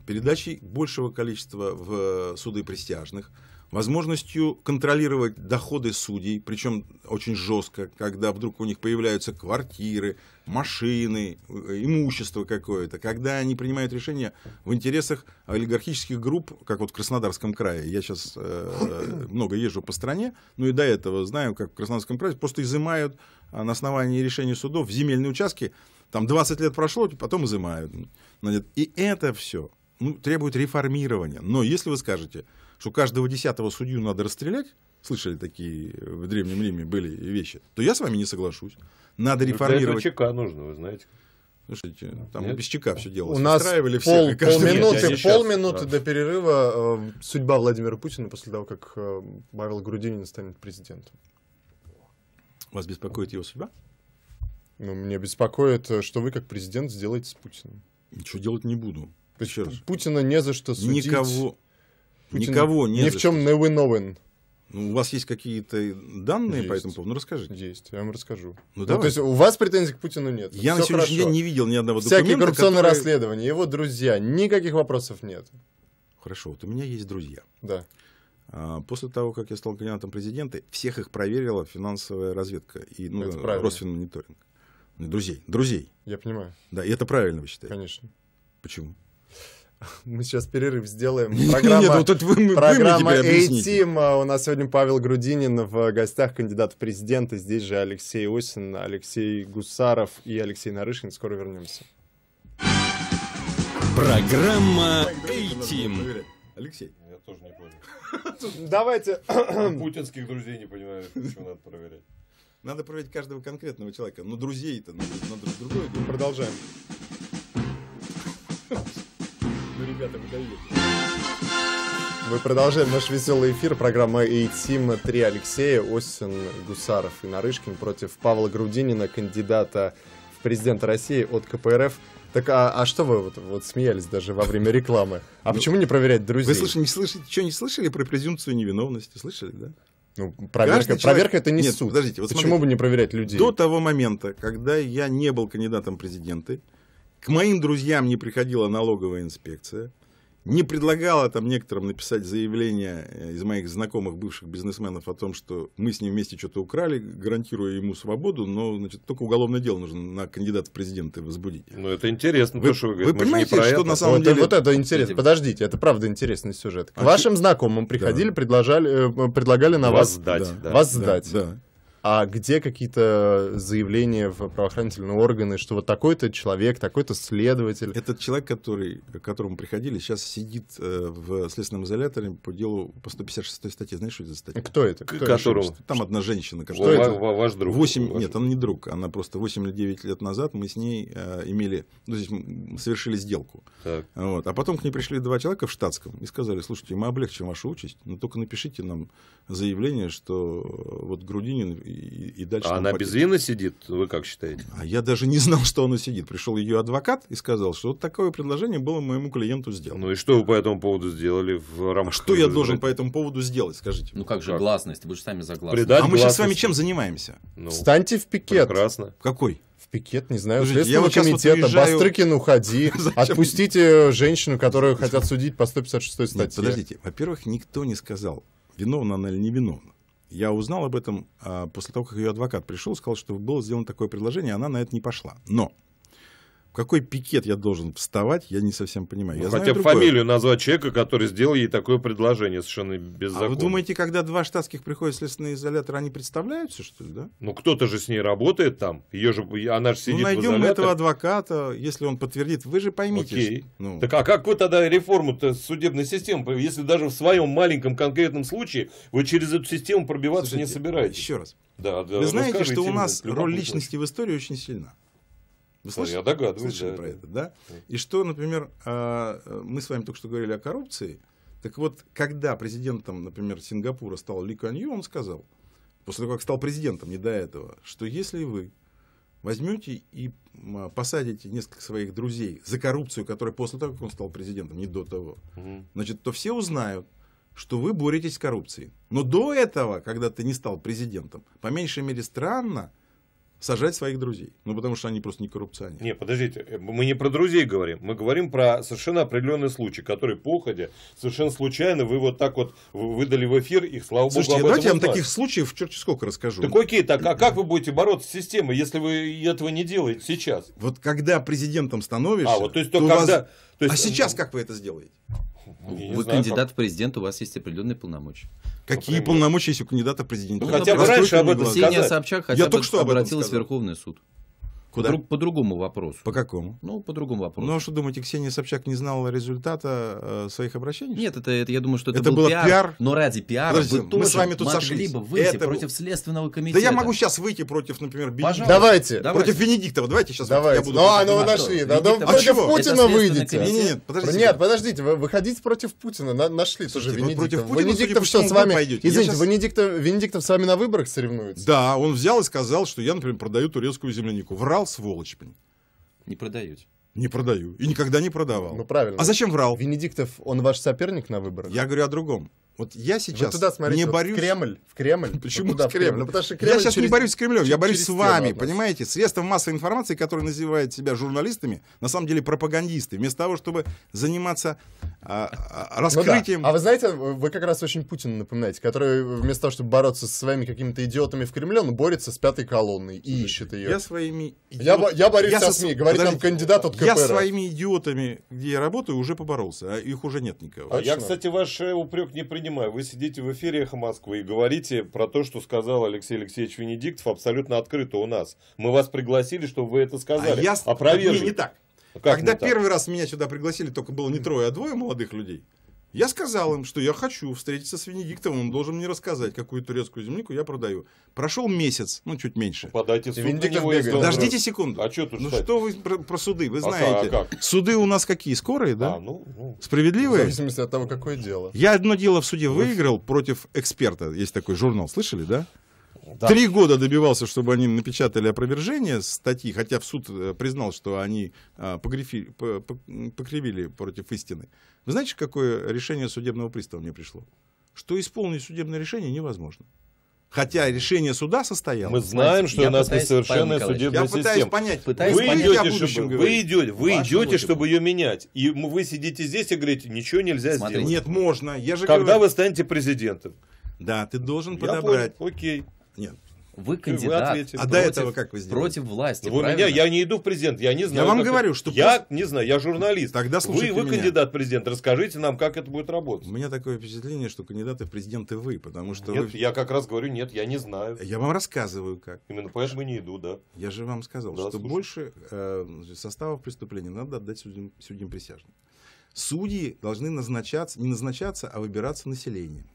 передачей большего количества в э, суды присяжных, возможностью контролировать доходы судей, причем очень жестко, когда вдруг у них появляются квартиры, машины, э, имущество какое-то, когда они принимают решения в интересах олигархических групп, как вот в Краснодарском крае. Я сейчас э, много езжу по стране, но и до этого знаю, как в Краснодарском крае просто изымают а, на основании решения судов земельные участки, там 20 лет прошло, потом изымают. Ну, и это все ну, требует реформирования. Но если вы скажете, что каждого десятого судью надо расстрелять, слышали такие в Древнем Риме были вещи, то я с вами не соглашусь. Надо реформировать. Для этого ЧК нужно, вы знаете. Слушайте, там Нет? без ЧК все делалось. У нас пол, всех, полминуты, полминуты до перерыва э, судьба Владимира Путина после того, как э, Павел Грудинин станет президентом. Вас беспокоит его судьба? Ну, меня беспокоит, э, что вы как президент сделаете с Путиным. Ничего делать не буду. Причем Путина не за что судить. Никого, Путина никого не ни в чем не виновен. Ну, у вас есть какие-то данные есть. по этому поводу? Ну, расскажите. Есть, я вам расскажу. Ну, ну, то есть у вас претензий к Путину нет. Я Все на сегодняшний день не видел ни одного Всякие документа, коррупционные которые... расследования, его друзья, никаких вопросов нет. Хорошо, вот у меня есть друзья. Да. А, после того, как я стал кандидатом президента, всех их проверила финансовая разведка и ну, Росфинмониторинг. Ну, друзей, друзей. Я понимаю. Да, и это правильно вы считаете? Конечно. Почему? Мы сейчас перерыв сделаем. Программа, Нет, ну, вот это вы, программа вы A-Team. А, у нас сегодня Павел Грудинин в гостях, кандидат в президенты. Здесь же Алексей Осин, Алексей Гусаров и Алексей Нарышкин. Скоро вернемся. Программа A-Team. Алексей. Я тоже не понял. Давайте. Путинских друзей не понимаю, почему надо проверять. Надо проверить каждого конкретного человека. Но друзей-то надо, надо другое. Продолжаем. ребята, вы даете. Мы продолжаем наш веселый эфир. Программа «Эйтим» три Алексея, Осин, Гусаров и Нарышкин против Павла Грудинина, кандидата в президента России от КПРФ. Так а, а что вы вот, вот смеялись даже во время рекламы? А ну, почему не проверять друзей? Вы слышали, не слышали, что не слышали про презумпцию невиновности? Слышали, да? Ну, проверка, человек... проверка это не Нет, суд. Подождите, вот Почему смотрите, бы не проверять людей? До того момента, когда я не был кандидатом президента. президенты, к моим друзьям не приходила налоговая инспекция, не предлагала там некоторым написать заявление э, из моих знакомых бывших бизнесменов о том, что мы с ним вместе что-то украли, гарантируя ему свободу, но значит, только уголовное дело нужно на кандидата в президенты возбудить. Ну, это интересно, вы, то, что вы Вы понимаете, что это. на самом вот деле... Вот это интересно, подождите, это правда интересный сюжет. К а вашим знакомым приходили, да. предлагали, э, предлагали на вас, вас сдать. Да. Вас да. сдать. Да. А где какие-то заявления в правоохранительные органы, что вот такой-то человек, такой-то следователь? Этот человек, который, к которому приходили, сейчас сидит э, в следственном изоляторе по делу по 156 статье. Знаешь, что это за статья? Кто это? Кто которого? Там одна женщина. Кто это? Ваш друг. 8... Ваш... Нет, она не друг. Она просто 8 или 9 лет назад мы с ней э, имели... Ну, здесь совершили сделку. Так. Вот. А потом к ней пришли два человека в штатском и сказали, слушайте, мы облегчим вашу участь, но только напишите нам заявление, что э, вот Грудинин и, и дальше... А она пакет. без сидит, вы как считаете? А я даже не знал, что она сидит. Пришел ее адвокат и сказал, что вот такое предложение было моему клиенту сделано. Ну и что вы по этому поводу сделали в рамках... А что я должен по этому поводу сделать, скажите? Ну как же как? гласность, вы же сами за гласность. Придать а мы сейчас с вами чем занимаемся? Ну, Встаньте в пикет. Прекрасно. Какой? пикет, не знаю, Слушайте, Следственного я вот комитета, вот уезжаю... Бастрыкин, уходи, отпустите женщину, которую хотят судить по 156 статье. Нет, подождите, во-первых, никто не сказал, виновна она или не виновна. Я узнал об этом а, после того, как ее адвокат пришел, сказал, что было сделано такое предложение, она на это не пошла. Но какой пикет я должен вставать, я не совсем понимаю. Ну, я хотя бы фамилию назвать человека, который сделал ей такое предложение совершенно беззаконно. А вы думаете, когда два штатских приходят в следственный изолятор, они представляются, что ли, да? Ну, кто-то же с ней работает там. Ее же, она же сидит ну, найдем в изолятор. этого адвоката, если он подтвердит. Вы же поймите. Окей. Ну. Так а как вы тогда реформу-то судебной системы, если даже в своем маленьком конкретном случае вы через эту систему пробиваться Слушайте, не собираетесь? Еще раз. Да, да, вы знаете, что у нас роль личности в истории очень сильна. Вы слышали? Я догадываюсь. Слышали да. про это, да? И что, например, а, э, мы с вами только что говорили о коррупции. Так вот, когда президентом, например, Сингапура стал Ли Куан Ю, он сказал, после того, как стал президентом, не до этого, что если вы возьмете и а, посадите несколько своих друзей за коррупцию, которая после того, как он стал президентом, не до того, угу. значит, то все узнают, что вы боретесь с коррупцией. Но до этого, когда ты не стал президентом, по меньшей мере странно, сажать своих друзей. Ну, потому что они просто не коррупционеры. Не, подождите, э, мы не про друзей говорим. Мы говорим про совершенно определенный случай, который походя, совершенно случайно вы вот так вот выдали в эфир, их слава Слушайте, богу. Слушайте, давайте я вам таких случаев черти сколько расскажу. Так окей, так а как вы будете бороться с системой, если вы этого не делаете сейчас? Вот когда президентом становишься... А, вот то есть то, то когда... Вас... То есть... А сейчас как вы это сделаете? Ну, Вы знаю, кандидат как... в президент, у вас есть определенные полномочия. Какие Например? полномочия есть у кандидата в президент? Ну, хотя бы раньше об этом Ксения Собчак хотя я бы только что обратилась в Верховный суд. Куда? По, по другому вопросу. По какому? Ну, по другому вопросу. Ну, а что думаете, Ксения Собчак не знала результата э, своих обращений? Нет, это, это я думаю, что это, это был пиар, пиар. Но ради пиара вы мы тоже с вами тут могли сошлись. бы выйти это... против Следственного комитета. Да я могу сейчас выйти против, например, Бенедиктова. Давайте. Давайте. Против Венедиктова. Давайте сейчас Давайте. Я буду... Ну, а, ну вы нашли. Да, да, против чего? Путина выйдете. Нет, нет, подождите. Нет, подождите. Вы, выходите против Путина. На, нашли тоже Венедиктова. Венедиктов что с вами? Извините, Венедиктов с вами на выборах соревнуется? Да, он взял и сказал, что я, например, продаю турецкую землянику. Врал врал, сволочь, блин. Не продают. Не продаю. И никогда не продавал. Ну, правильно. А зачем врал? Венедиктов, он ваш соперник на выборах? Я говорю о другом. Вот я сейчас Вы туда смотрите, не борюсь... в Кремль, в Кремль. Почему вот туда, в Кремль? В Ну, потому что Кремль я сейчас через... не борюсь с Кремлем, я борюсь с вами, Кремль, понимаете? Средства массовой информации, которые называют себя журналистами, на самом деле пропагандисты, вместо того, чтобы заниматься а, раскрытием... Ну да. А вы знаете, вы как раз очень Путина напоминаете, который вместо того, чтобы бороться со своими какими-то идиотами в Кремле, он борется с пятой колонной и Подожди, ищет ее. Я своими... Я, идиот... я борюсь я со СМИ, говорит там кандидат от КПРФ. Я своими идиотами, где я работаю, уже поборолся, а их уже нет никого. А я, кстати, ваш э, упрек не принял понимаю, вы сидите в эфире «Эхо Москвы» и говорите про то, что сказал Алексей Алексеевич Венедиктов абсолютно открыто у нас. Мы вас пригласили, чтобы вы это сказали. А я... Опровержить. Не, не так. Как Когда первый раз меня сюда пригласили, только было не трое, а двое молодых людей. Я сказал им, что я хочу встретиться с Венедиктовым, он должен мне рассказать, какую турецкую землянику я продаю. Прошел месяц, ну, чуть меньше. Подайте в суд Венедиктов на него секунду. А что тут Ну, что вы про, про суды, вы а знаете. А как? Суды у нас какие, скорые, да? А, ну, ну, Справедливые? В зависимости от того, какое дело. Я одно дело в суде выиграл против эксперта, есть такой журнал, слышали, да? Да. Три года добивался, чтобы они напечатали опровержение статьи, хотя в суд э, признал, что они а, покривили против истины. Вы знаете, какое решение судебного пристава мне пришло? Что исполнить судебное решение невозможно. Хотя решение суда состояло. Мы знаем, что я у нас несовершенная судебная система. Я пытаюсь понять. Пытаюсь вы, понять идете, чтобы, вы идете, вы идете чтобы ее менять. И вы сидите здесь и говорите, ничего нельзя Смотри. сделать. Нет, можно. Я же Когда говорю... вы станете президентом? Да, ты должен я подобрать. Понял, окей. Нет. Вы кандидат вы ответили. а до этого как вы сделали? против власти. Вы меня, я не иду в президент, я не знаю. Я вам говорю, что... Я просто... не знаю, я журналист. Тогда вы, вы меня. кандидат в президент, расскажите нам, как это будет работать. У меня такое впечатление, что кандидаты в президенты вы, потому что... Нет, вы... я как раз говорю, нет, я не знаю. Я вам рассказываю как. Именно поэтому я не иду, да. Я же вам сказал, да, что слушай. больше э, составов преступления надо отдать судьям, судьям присяжным. Судьи должны назначаться, не назначаться, а выбираться населением.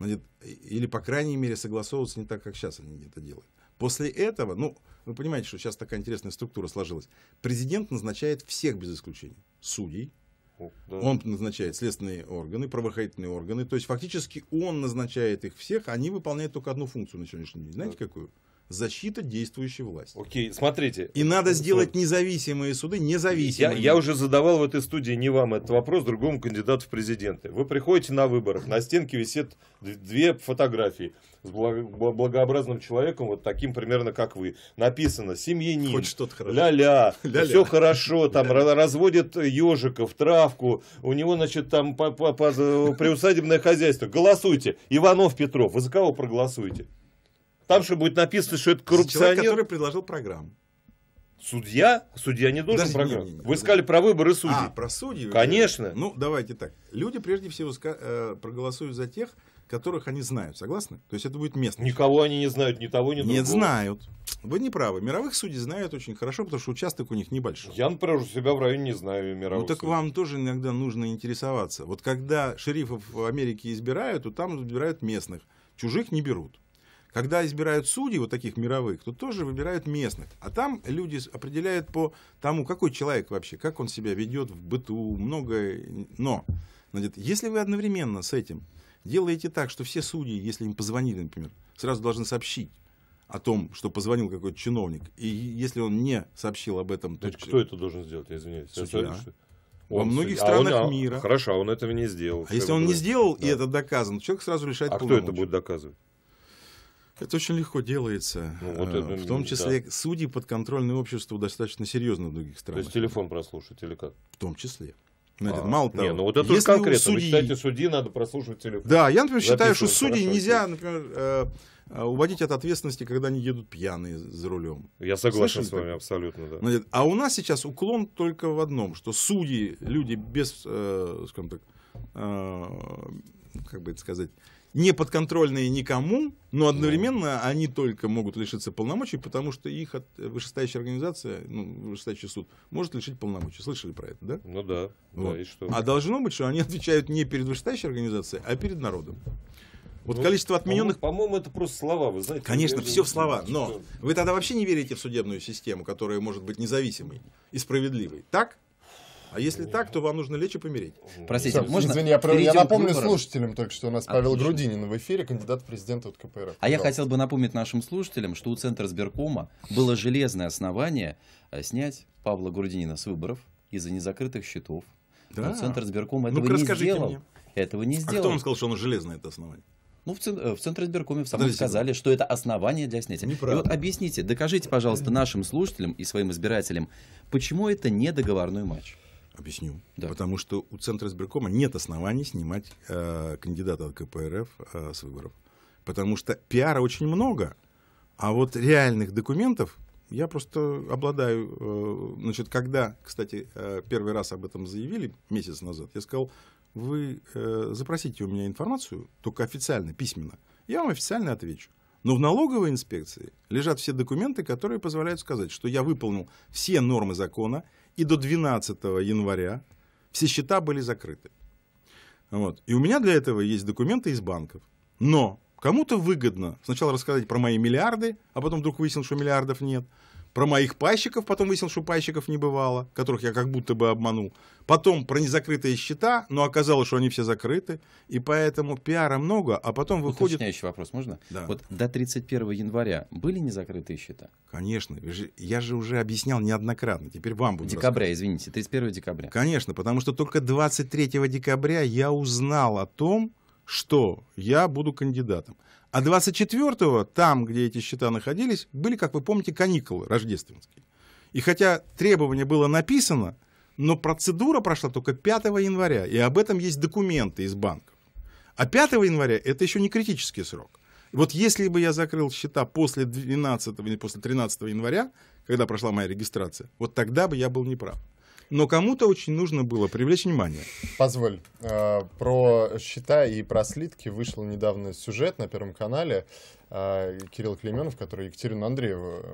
Ну, или, по крайней мере, согласовываться не так, как сейчас они это делают. После этого, ну, вы понимаете, что сейчас такая интересная структура сложилась. Президент назначает всех без исключения. Судей, да. Он назначает следственные органы, правоохранительные органы. То есть фактически он назначает их всех, они выполняют только одну функцию на сегодняшний день. Знаете, да. какую? защита действующей власти. Окей, смотрите. И надо сделать независимые суды независимыми. Я, я уже задавал в этой студии не вам этот вопрос, другому кандидату в президенты. Вы приходите на выборах, на стенке висят две фотографии с благообразным человеком, вот таким примерно, как вы. Написано «семьянин», Хоть что то хорошо. ля-ля, ля-ля. все хорошо, там ля-ля. разводит ежиков, травку, у него, значит, там по приусадебное хозяйство. Голосуйте. Иванов, Петров, вы за кого проголосуете? Там же будет написано, что это коррупционер. Человек, который предложил программу. Судья? Судья не должен Даже, программу. Не, не, не, Вы сказали про выборы судей. А, про судей? Конечно. Ну, давайте так. Люди прежде всего э, проголосуют за тех, которых они знают. Согласны? То есть это будет местный. Никого они не знают, ни того, ни другого. Нет, знают. Вы не правы. Мировых судей знают очень хорошо, потому что участок у них небольшой. Я, например, у себя в районе не знаю мировых Ну так судей. вам тоже иногда нужно интересоваться. Вот когда шерифов в Америке избирают, то там избирают местных. Чужих не берут. Когда избирают судей, вот таких мировых, то тоже выбирают местных. А там люди определяют по тому, какой человек вообще, как он себя ведет в быту, многое. Но, значит, если вы одновременно с этим делаете так, что все судьи, если им позвонили, например, сразу должны сообщить, о том, что позвонил какой-то чиновник, и если он не сообщил об этом... То... кто это должен сделать, я извиняюсь? Судья. Он Во многих судья. А странах а он, мира. Хорошо, а он этого не сделал. А если он будет? не сделал, да. и это доказано, человек сразу решает А кто это будет доказывать? Это очень легко делается. Ну, вот э, это, в том числе да. судьи подконтрольное обществу достаточно серьезно в других странах. То есть телефон прослушать или как? В том числе. Знаете, ну, а, мало того, не, ну вот это если конкретно. Ну, судьи... Вы считаете, судьи надо прослушивать телефон? Да, я, например, считаю, что судьи нельзя, например, э, э, уводить от ответственности, когда они едут пьяные за рулем. Я согласен Слышали? с вами абсолютно, да. Значит, а у нас сейчас уклон только в одном, что судьи, люди без, э, скажем так, э, как бы это сказать, не подконтрольные никому, но одновременно они только могут лишиться полномочий, потому что их от, э, вышестоящая организация, ну, вышестоящий суд, может лишить полномочий. Слышали про это, да? Ну да. Вот. да и что? А должно быть, что они отвечают не перед вышестоящей организацией, а перед народом. Вот ну, количество отмененных... По-моему, это просто слова, вы знаете. Конечно, все слова, типа, но вы тогда вообще не верите в судебную систему, которая может быть независимой и справедливой, так? А если так, то вам нужно лечь и помереть. Простите, Все, можно? Извини, я, я напомню слушателям только, что у нас Отлично. Павел Грудинин в эфире, кандидат в президенты от КПРФ. Пожалуйста. А я хотел бы напомнить нашим слушателям, что у Центра сберкома было железное основание э, снять Павла Грудинина с выборов из-за незакрытых счетов. Да. Но Центр сберкома этого не сделал. Мне. Этого не сделал. А кто вам сказал, что оно железное это основание? Ну, в, цен, э, в Центре сберкоме в самом Подождите. сказали, что это основание для снятия. Неправда. И вот объясните, докажите, пожалуйста, нашим слушателям и своим избирателям, почему это не договорной матч? Объясню. Да. Потому что у Центра избиркома нет оснований снимать э, кандидата от КПРФ э, с выборов. Потому что пиара очень много, а вот реальных документов я просто обладаю. Э, значит, когда, кстати, э, первый раз об этом заявили месяц назад, я сказал, вы э, запросите у меня информацию, только официально, письменно. Я вам официально отвечу. Но в налоговой инспекции лежат все документы, которые позволяют сказать, что я выполнил все нормы закона, и до 12 января все счета были закрыты. Вот. И у меня для этого есть документы из банков. Но кому-то выгодно сначала рассказать про мои миллиарды, а потом вдруг выяснилось, что миллиардов нет – про моих пайщиков, потом выяснил, что пайщиков не бывало, которых я как будто бы обманул. Потом про незакрытые счета, но оказалось, что они все закрыты, и поэтому пиара много, а потом выходит... Уточняющий вопрос, можно? Да. Вот до 31 января были незакрытые счета? Конечно, я же уже объяснял неоднократно, теперь вам буду Декабря, извините, 31 декабря. Конечно, потому что только 23 декабря я узнал о том, что я буду кандидатом. А 24-го, там, где эти счета находились, были, как вы помните, каникулы рождественские. И хотя требование было написано, но процедура прошла только 5 января, и об этом есть документы из банков. А 5 января это еще не критический срок. Вот если бы я закрыл счета после 12 или после 13 января, когда прошла моя регистрация, вот тогда бы я был неправ. Но кому-то очень нужно было привлечь внимание. Позволь, э, про счета и про слитки вышел недавно сюжет на Первом канале. Э, Кирилл Клеменов, который Екатерину Андрееву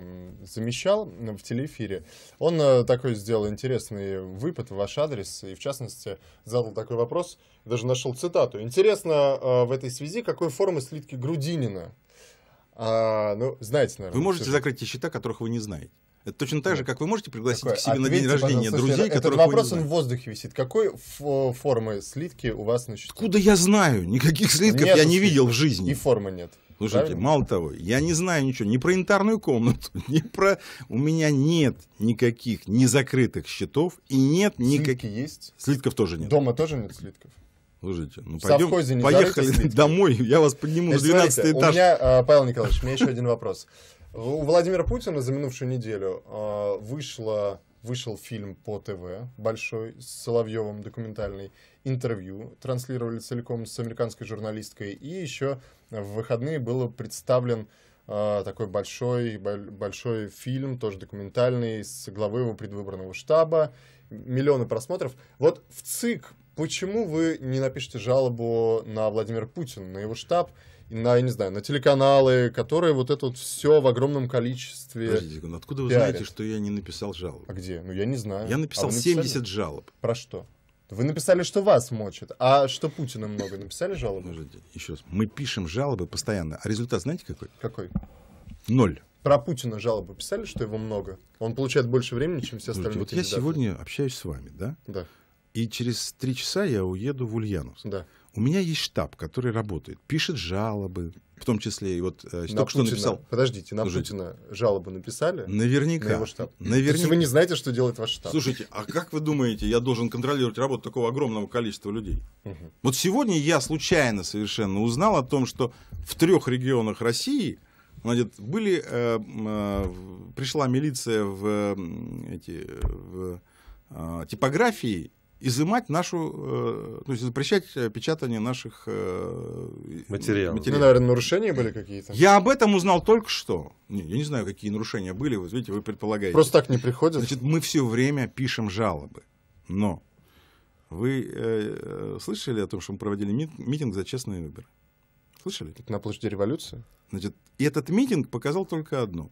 замещал в телеэфире, он э, такой сделал интересный выпад в ваш адрес и, в частности, задал такой вопрос, даже нашел цитату. Интересно в этой связи, какой формы слитки Грудинина? А, ну, знаете, наверное. Вы можете сюжет. закрыть те счета, которых вы не знаете. Это точно так же, как вы можете пригласить Такое, к себе на день рождения друзей, которые. Этот вопрос, он в воздухе висит. Какой формы слитки у вас на Откуда я знаю? Никаких слитков Нету я не видел в жизни. И формы нет. Слушайте, Правильно? мало того, я не знаю ничего ни про интарную комнату, ни про... У меня нет никаких незакрытых счетов и нет никаких... Слитки есть? Слитков тоже нет. Дома тоже нет слитков? Слушайте, ну пойдем, поехали домой, я вас подниму на 12 э, смотрите, этаж. У меня, э, Павел Николаевич, у меня еще один вопрос. У Владимира Путина за минувшую неделю а, вышло, вышел фильм по ТВ большой с Соловьевым документальный интервью, транслировали целиком с американской журналисткой, и еще в выходные был представлен а, такой большой, большой фильм, тоже документальный, с главы его предвыборного штаба, миллионы просмотров. Вот в ЦИК почему вы не напишете жалобу на Владимира Путина, на его штаб? на, я не знаю, на телеканалы, которые вот это вот все в огромном количестве. Подождите, откуда вы пиарят? знаете, что я не написал жалоб? А где? Ну, я не знаю. Я а написал а 70 жалоб. Про что? Вы написали, что вас мочат, а что Путина много. Написали жалобы? Подождите, еще раз. Мы пишем жалобы постоянно, а результат знаете какой? Какой? Ноль. Про Путина жалобы писали, что его много? Он получает больше времени, чем все остальные Вот я сегодня общаюсь с вами, да? Да. И через три часа я уеду в Ульяновск. Да. У меня есть штаб, который работает, пишет жалобы, в том числе и вот э, на только Путина. что написал. Подождите, на Слушайте. Путина жалобу написали? Наверняка. На его штаб. Наверняка. То есть вы не знаете, что делает ваш штаб. Слушайте, а как вы думаете, я должен контролировать работу такого огромного количества людей? Угу. Вот сегодня я случайно совершенно узнал о том, что в трех регионах России значит, были, э, э, пришла милиция в, эти, в э, типографии изымать нашу, э, то есть запрещать э, печатание наших э, материалов. материалов. Ну, наверное, нарушения были какие-то. Я об этом узнал только что. Не, я не знаю, какие нарушения были, вы видите, вы предполагаете. Просто так не приходят. Значит, мы все время пишем жалобы, но вы э, слышали о том, что мы проводили митинг за честные выборы? Слышали? Это на площади революции? Значит, и этот митинг показал только одно,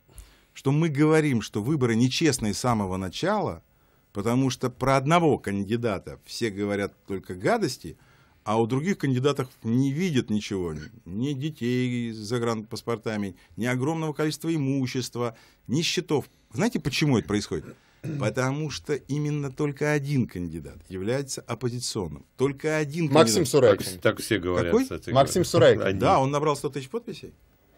что мы говорим, что выборы нечестные с самого начала — Потому что про одного кандидата все говорят только гадости, а у других кандидатов не видят ничего. Ни детей с загранпаспортами, ни огромного количества имущества, ни счетов. Знаете, почему это происходит? Потому что именно только один кандидат является оппозиционным. Только один Максим кандидат. Максим Сурайкин. Так, так все говорят. Какой? Максим говорят. Сурайкин. Да, он набрал 100 тысяч подписей.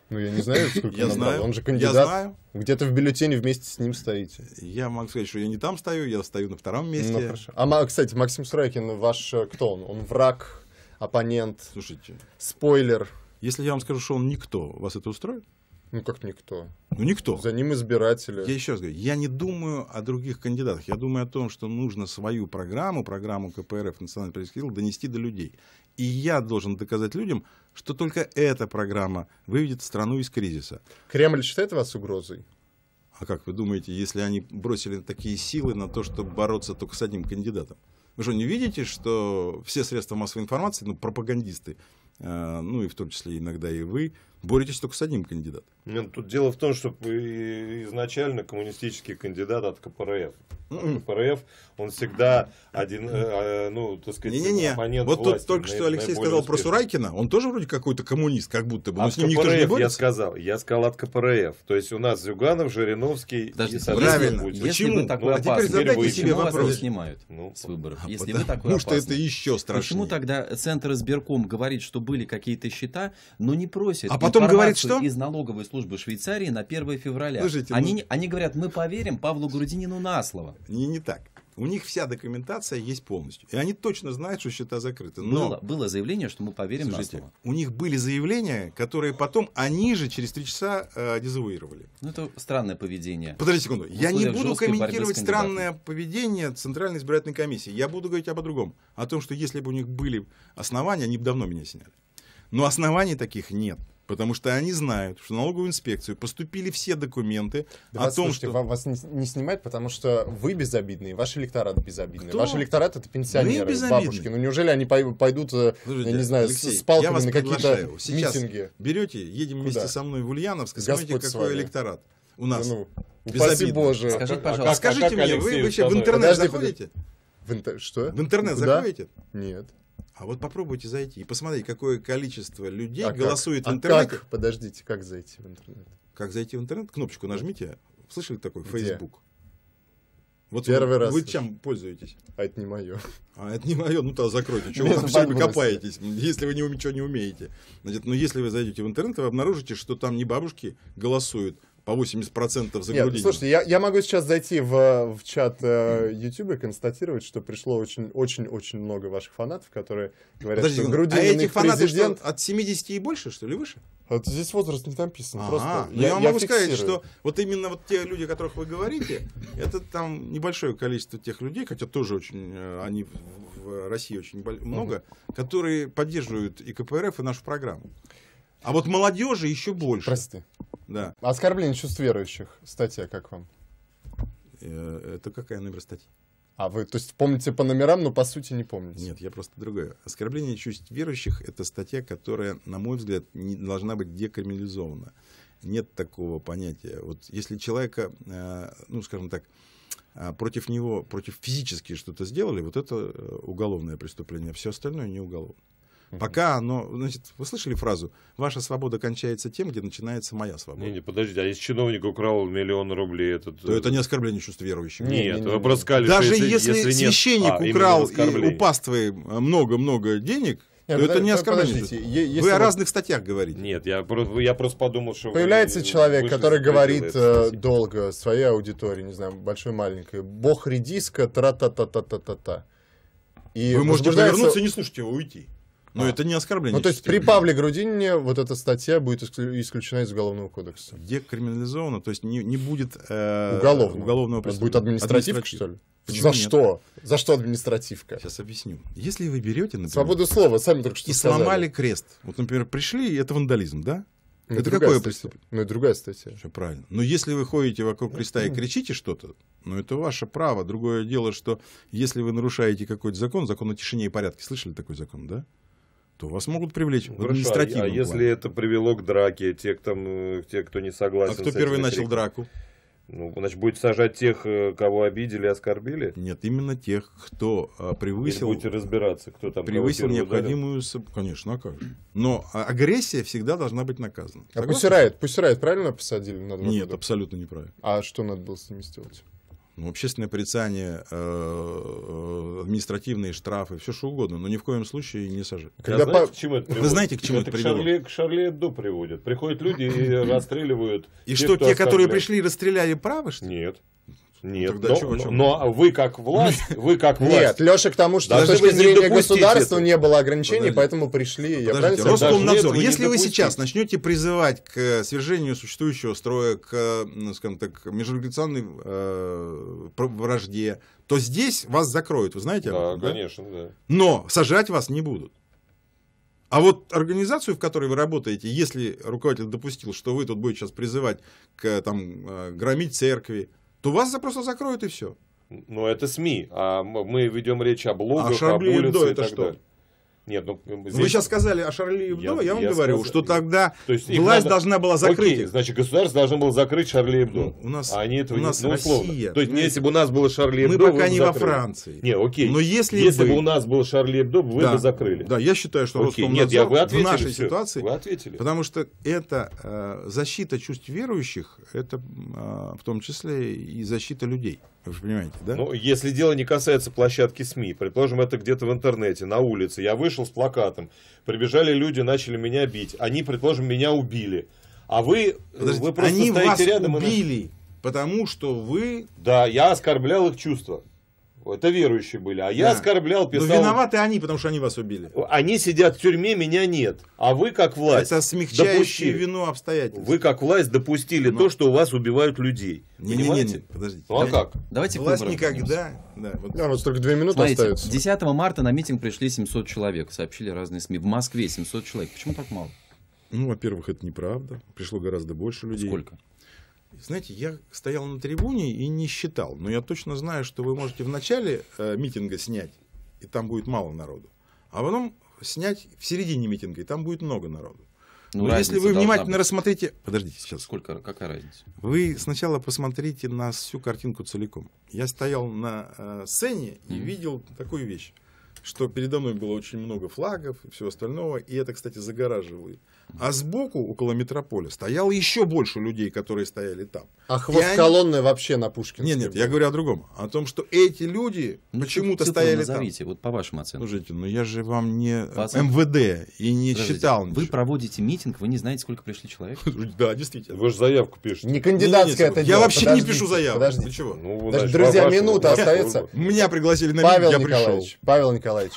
Ну, я не знаю, сколько я знаю. Дал. Он же кандидат. Я знаю. Где-то в бюллетене вместе с ним стоите. Я могу сказать, что я не там стою, я стою на втором ну, месте. Ну, хорошо. А, кстати, Максим Сурайкин, ваш э, кто он? Он враг, оппонент, Слушайте, спойлер. Если я вам скажу, что он никто, вас это устроит? Ну как никто? Ну никто. За ним избиратели. Я еще раз говорю, я не думаю о других кандидатах. Я думаю о том, что нужно свою программу, программу КПРФ, национальный политический донести до людей. И я должен доказать людям, что только эта программа выведет страну из кризиса. Кремль считает вас угрозой? А как вы думаете, если они бросили такие силы на то, чтобы бороться только с одним кандидатом? Вы что, не видите, что все средства массовой информации, ну, пропагандисты, Э, ну и в том числе иногда и вы, боретесь только с одним кандидатом. Нет, тут дело в том, что изначально коммунистический кандидат от КПРФ. КПРФ, он всегда один, э, э, ну, так сказать, не, не, не. оппонент Вот власти, тут только что Алексей сказал успешный. про Сурайкина, он тоже вроде какой-то коммунист, как будто бы, но от с ним КПРФ никто же не борется. я сказал, я сказал от КПРФ, то есть у нас Зюганов, Жириновский Подожди, и Правильно, будет. почему? Если ну, а теперь задайте вы... себе вопрос. снимают ну, с выборов, а если потому, вы такой Потому что это еще страшнее. Почему тогда Центр избирком говорит, что были какие-то счета, но не просит. А потом говорит, что? Из налоговой службы Швейцарии на 1 февраля. Слушайте, они, ну... они говорят, мы поверим Павлу Грудинину на слово. Не, не так. У них вся документация есть полностью. И они точно знают, что счета закрыты. Но было, было заявление, что мы поверим Смотрите, жителям. У них были заявления, которые потом они же через три часа э, дезавуировали. Ну, это странное поведение. Подождите секунду. Я не буду комментировать странное поведение Центральной избирательной комиссии. Я буду говорить об о другом. О том, что если бы у них были основания, они бы давно меня сняли. Но оснований таких нет. Потому что они знают, что налоговую инспекцию поступили все документы да о вас, том, слушайте, что... Вам, вас не, не снимают, потому что вы безобидные, ваш электорат безобидный. Кто? Ваш электорат — это пенсионеры, Мы бабушки. Ну неужели они пойдут, э, Слушайте, я не знаю, Алексей, с палками я вас на какие-то митинги? берете, едем Куда? вместе со мной в Ульяновск, смотрите, какой электорат у нас. Да ну, ну, упаси Боже. Скажите, а пожалуйста. А скажите а мне, Алексей вы вообще в интернет подожди, заходите? В интер... Что? В интернет Куда? заходите? Нет. А вот попробуйте зайти и посмотреть, какое количество людей а голосует как? в а интернете. А как? Подождите, как зайти в интернет? Как зайти в интернет? Кнопочку нажмите. Слышали такой? Где? Вот Первый вы, раз. Вы чем пользуетесь? А это не мое. А это не мое, ну то закройте. Чего вы все время копаетесь, если вы ничего не умеете. Значит, ну если вы зайдете в интернет, вы обнаружите, что там не бабушки голосуют, по 80% за Нет, Слушайте, я, я могу сейчас зайти в, в чат э, YouTube и констатировать, что пришло очень-очень-очень много ваших фанатов, которые говорят, Подожди, что ну, Грудинин а этих фанатов президент... что, от 70 и больше, что ли, выше? Вот здесь возраст не написан. Ага. Просто Но ну, я, я могу фиксирую. сказать, что вот именно вот те люди, о которых вы говорите, это там небольшое количество тех людей, хотя тоже очень, э, они в России очень много, угу. которые поддерживают и КПРФ, и нашу программу. А вот молодежи еще больше. Прости. Да. Оскорбление чувств верующих. Статья, как вам? Э, это какая номер статьи? А вы, то есть, помните по номерам, но по сути не помните? Нет, я просто другое. Оскорбление чувств верующих – это статья, которая, на мой взгляд, не должна быть декриминализована. Нет такого понятия. Вот если человека, э, ну, скажем так, э, против него, против физически что-то сделали, вот это уголовное преступление, все остальное не уголовное. Пока оно... Значит, вы слышали фразу «Ваша свобода кончается тем, где начинается моя свобода». Не, не, подождите, а если чиновник украл миллион рублей... Этот... То это не оскорбление чувств верующих. Нет, не, вы проскали, Даже если, если, если священник а, нет... украл а, и у паствы много-много денег, нет, ну, это не оскорбление. Вы вот... о разных статьях говорите. Нет, я, я просто подумал, что... Появляется вы, человек, который говорит э, долго своей аудитории, не знаю, большой, маленькой, бог редиска, тра-та-та-та-та-та-та. И вы можете повернуться и не слушать его, уйти. Но а. это не оскорбление. Ну, то есть при Павле Грудинине вот эта статья будет исключена из Уголовного кодекса. Декриминализована, то есть не, не будет э, уголовного, уголовного преследования. Будет административка, административ. что ли? Почему За нет? что? За что административка? Сейчас объясню. Если вы берете, например... Свободу слова, сами только что И сказали. сломали крест. Вот, например, пришли, это вандализм, да? Ну, это какое преступление? Ну, и другая статья. Все правильно. Но если вы ходите вокруг ну, креста и кричите что-то, ну, это ваше право. Другое дело, что если вы нарушаете какой-то закон, закон о тишине и порядке, слышали такой закон, да? то вас могут привлечь ну, Хорошо, в а а административном а, а если это привело к драке, те, кто, те, кто не согласен. А кто первый начал драку? Ну, значит, будете сажать тех, э, кого обидели, оскорбили? Нет, именно тех, кто а, превысил... Или будете разбираться, кто там Превысил необходимую... Ударил? Конечно, а как же. Но агрессия всегда должна быть наказана. А Согласны? пусть пусирает правильно посадили на Нет, года? абсолютно неправильно. А что надо было с ними сделать? Ну, общественное порицание, э, э, административные штрафы, все что угодно, но ни в коем случае не сажать. Когда знаете, по... к чему это Вы знаете, к чему это, это приводит? Шарле, к Шарле Эбдо приводит. Приходят люди и расстреливают. И тех, что, те, которые пришли расстреляли, правы, что Нет. Нет, но, чего, чего? но вы как власть, вы как власть. Нет, Леша к тому, что с точки зрения государства не было ограничений, поэтому пришли. Роскомнадзор, если вы сейчас начнете призывать к э, свержению существующего строя, к, э, скажем так, межрегуляционной э, вражде, то здесь вас закроют, вы знаете? Да, конечно, да. Но сажать вас не будут. А вот организацию, в которой вы работаете, если руководитель допустил, что вы тут будете сейчас призывать к там, громить церкви, то вас просто закроют и все. Но ну, это СМИ, а мы ведем речь о блогах, а об улице Эбдо, и так что? далее. Нет, ну, здесь... Вы сейчас сказали о Шарли Эбдо, я, я вам я говорю, сказ... что тогда То есть власть надо... должна была закрыть Окей, Значит, государство должно было закрыть Шарли Эбдо. Ну, у нас, а они этого у нас не... ну, То есть, мы... если бы у нас было Шарли Эбдо, мы пока не во Франции. Не, окей. Но если, если бы... бы у нас было Шарли Эбдо, вы да. бы закрыли. Да, я считаю, что окей. Нет, я, вы ответили, в нашей все. ситуации, вы ответили. потому что это э, защита чувств верующих, это э, в том числе и защита людей. Вы же понимаете, да? Ну, если дело не касается площадки СМИ, предположим, это где-то в интернете, на улице, я вышел вышел с плакатом. Прибежали люди, начали меня бить. Они, предположим, меня убили. А вы, вы просто они стоите вас рядом убили, и... потому что вы... Да, я оскорблял их чувства. Это верующие были. А я да. оскорблял, писал. Но виноваты они, потому что они вас убили. Они сидят в тюрьме, меня нет. А вы как власть. Это смягчающие вину обстоятельства. Вы как власть допустили Но... то, что у вас убивают людей. Не, Не, не, не, подождите. Ну, а как? Давайте власть никогда. Да, вот. да, у нас только две минуты Смотрите, остается. 10 марта на митинг пришли 700 человек, сообщили разные СМИ. В Москве 700 человек. Почему так мало? Ну, во-первых, это неправда. Пришло гораздо больше людей. Сколько? Знаете, я стоял на трибуне и не считал, но я точно знаю, что вы можете в начале э, митинга снять, и там будет мало народу, а потом снять в середине митинга, и там будет много народу. Ну, Но если вы внимательно быть. рассмотрите... Подождите сейчас. Сколько, какая разница? Вы сначала посмотрите на всю картинку целиком. Я стоял на э, сцене и mm-hmm. видел такую вещь, что передо мной было очень много флагов и всего остального, и это, кстати, загораживает а сбоку, около метрополя, стояло еще больше людей, которые стояли там. А хвост и колонны вообще на Пушкин? Нет, нет, был. я говорю о другом. О том, что эти люди ну, почему-то стояли назовите, там. вот по вашим оценкам. Слушайте, ну я же вам не Пацан. МВД и не Подождите, считал Вы проводите митинг, вы не знаете, сколько пришли человек? Да, действительно. Вы же заявку пишете. Не кандидатская это Я вообще не пишу заявку. Подожди. чего? Ну, друзья, минута остается. Меня пригласили на митинг, я пришел. Павел Николаевич, Павел Николаевич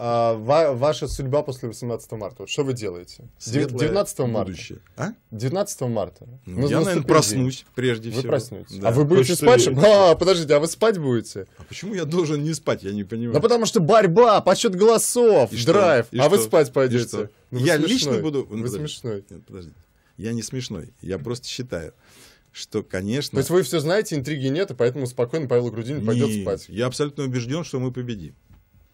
а, ва- ваша судьба после 18 марта? Вот что вы делаете? Светлое 19 марта. Будущее. А? 19 марта. Ну, я, наверное, проснусь прежде всего. Вы проснетесь. Да. А вы будете Хочется спать? А, подождите, а вы спать будете? А почему я должен не спать? Я не понимаю. Да потому что борьба, подсчет голосов, и драйв. Что? И а что? вы спать пойдете. Ну, вы я смешной. лично буду... Ну, вы смешной. Нет, подожди. Я не смешной. Я просто считаю что, конечно... То есть вы все знаете, интриги нет, и поэтому спокойно Павел Грудинин пойдет спать? я абсолютно убежден, что мы победим.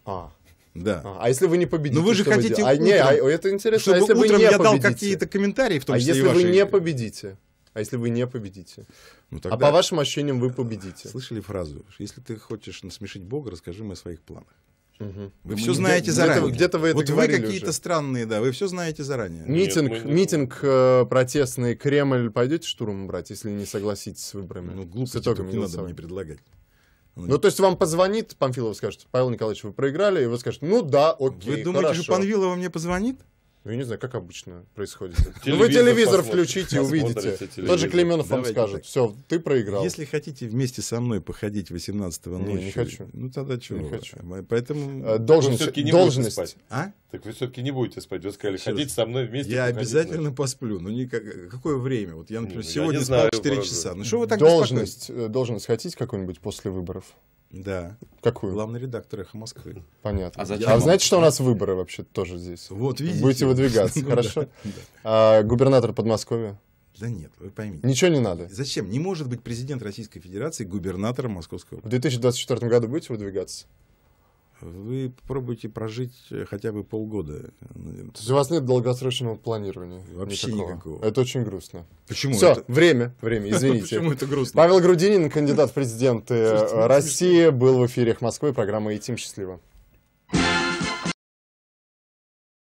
А. Да. А, а если вы не победите? Ну вы же хотите вы... А, не, а, это интересно. А Чтобы а если утром вы не я победите? дал какие-то комментарии, в том а числе А если и ваши... вы не победите? А если вы не победите? Ну, тогда... А по вашим ощущениям вы победите. Слышали фразу? Если ты хочешь насмешить Бога, расскажи мне о своих планах. Угу. Вы ну, все знаете где, заранее. Где-то вы это вот вы какие-то уже. странные, да, вы все знаете заранее. Митинг, Нет, митинг э, протестный, Кремль пойдете штурмом брать, если не согласитесь с выборами? Ну, глупости, с не надо мне предлагать. Ну, ну, то есть вам позвонит Панфилов, скажет, Павел Николаевич, вы проиграли, и вы скажете, ну да, окей, Вы думаете, хорошо. что Панфилова мне позвонит? Ну, я не знаю, как обычно происходит. Ну, вы телевизор включите и увидите. Тот же Клеменов вам скажет. Все, ты проиграл. Если хотите вместе со мной походить 18 ночью... Не, не хочу. Ну, тогда чего? Не хочу. Поэтому... Э, должность. Должность. А? Так вы все-таки не будете спать. Вы сказали, Ходить со мной вместе. Я обязательно посплю. Ну, никак... какое время? Вот я, например, ну, сегодня спал 4 часа. Ну, что вы так Должность. Э, должность хотите какую-нибудь после выборов? Да. Какую? Главный редактор «Эхо Москвы». Понятно. А, а зачем? а знаете, что у нас выборы вообще тоже здесь? Вот, видите. Будете выдвигаться, ну хорошо? А губернатор Подмосковья? Да нет, вы поймите. Ничего не надо. Зачем? Не может быть президент Российской Федерации губернатором Московской В 2024 году будете выдвигаться? вы попробуйте прожить э, хотя бы полгода. Э, То есть у вас нет долгосрочного планирования? Вообще никакого. никакого. Это очень грустно. Почему? Все, это... время, время, извините. Почему это грустно? Павел Грудинин, кандидат в президенты э, России, был в эфире «Эхо Москвы», программа «И счастливо».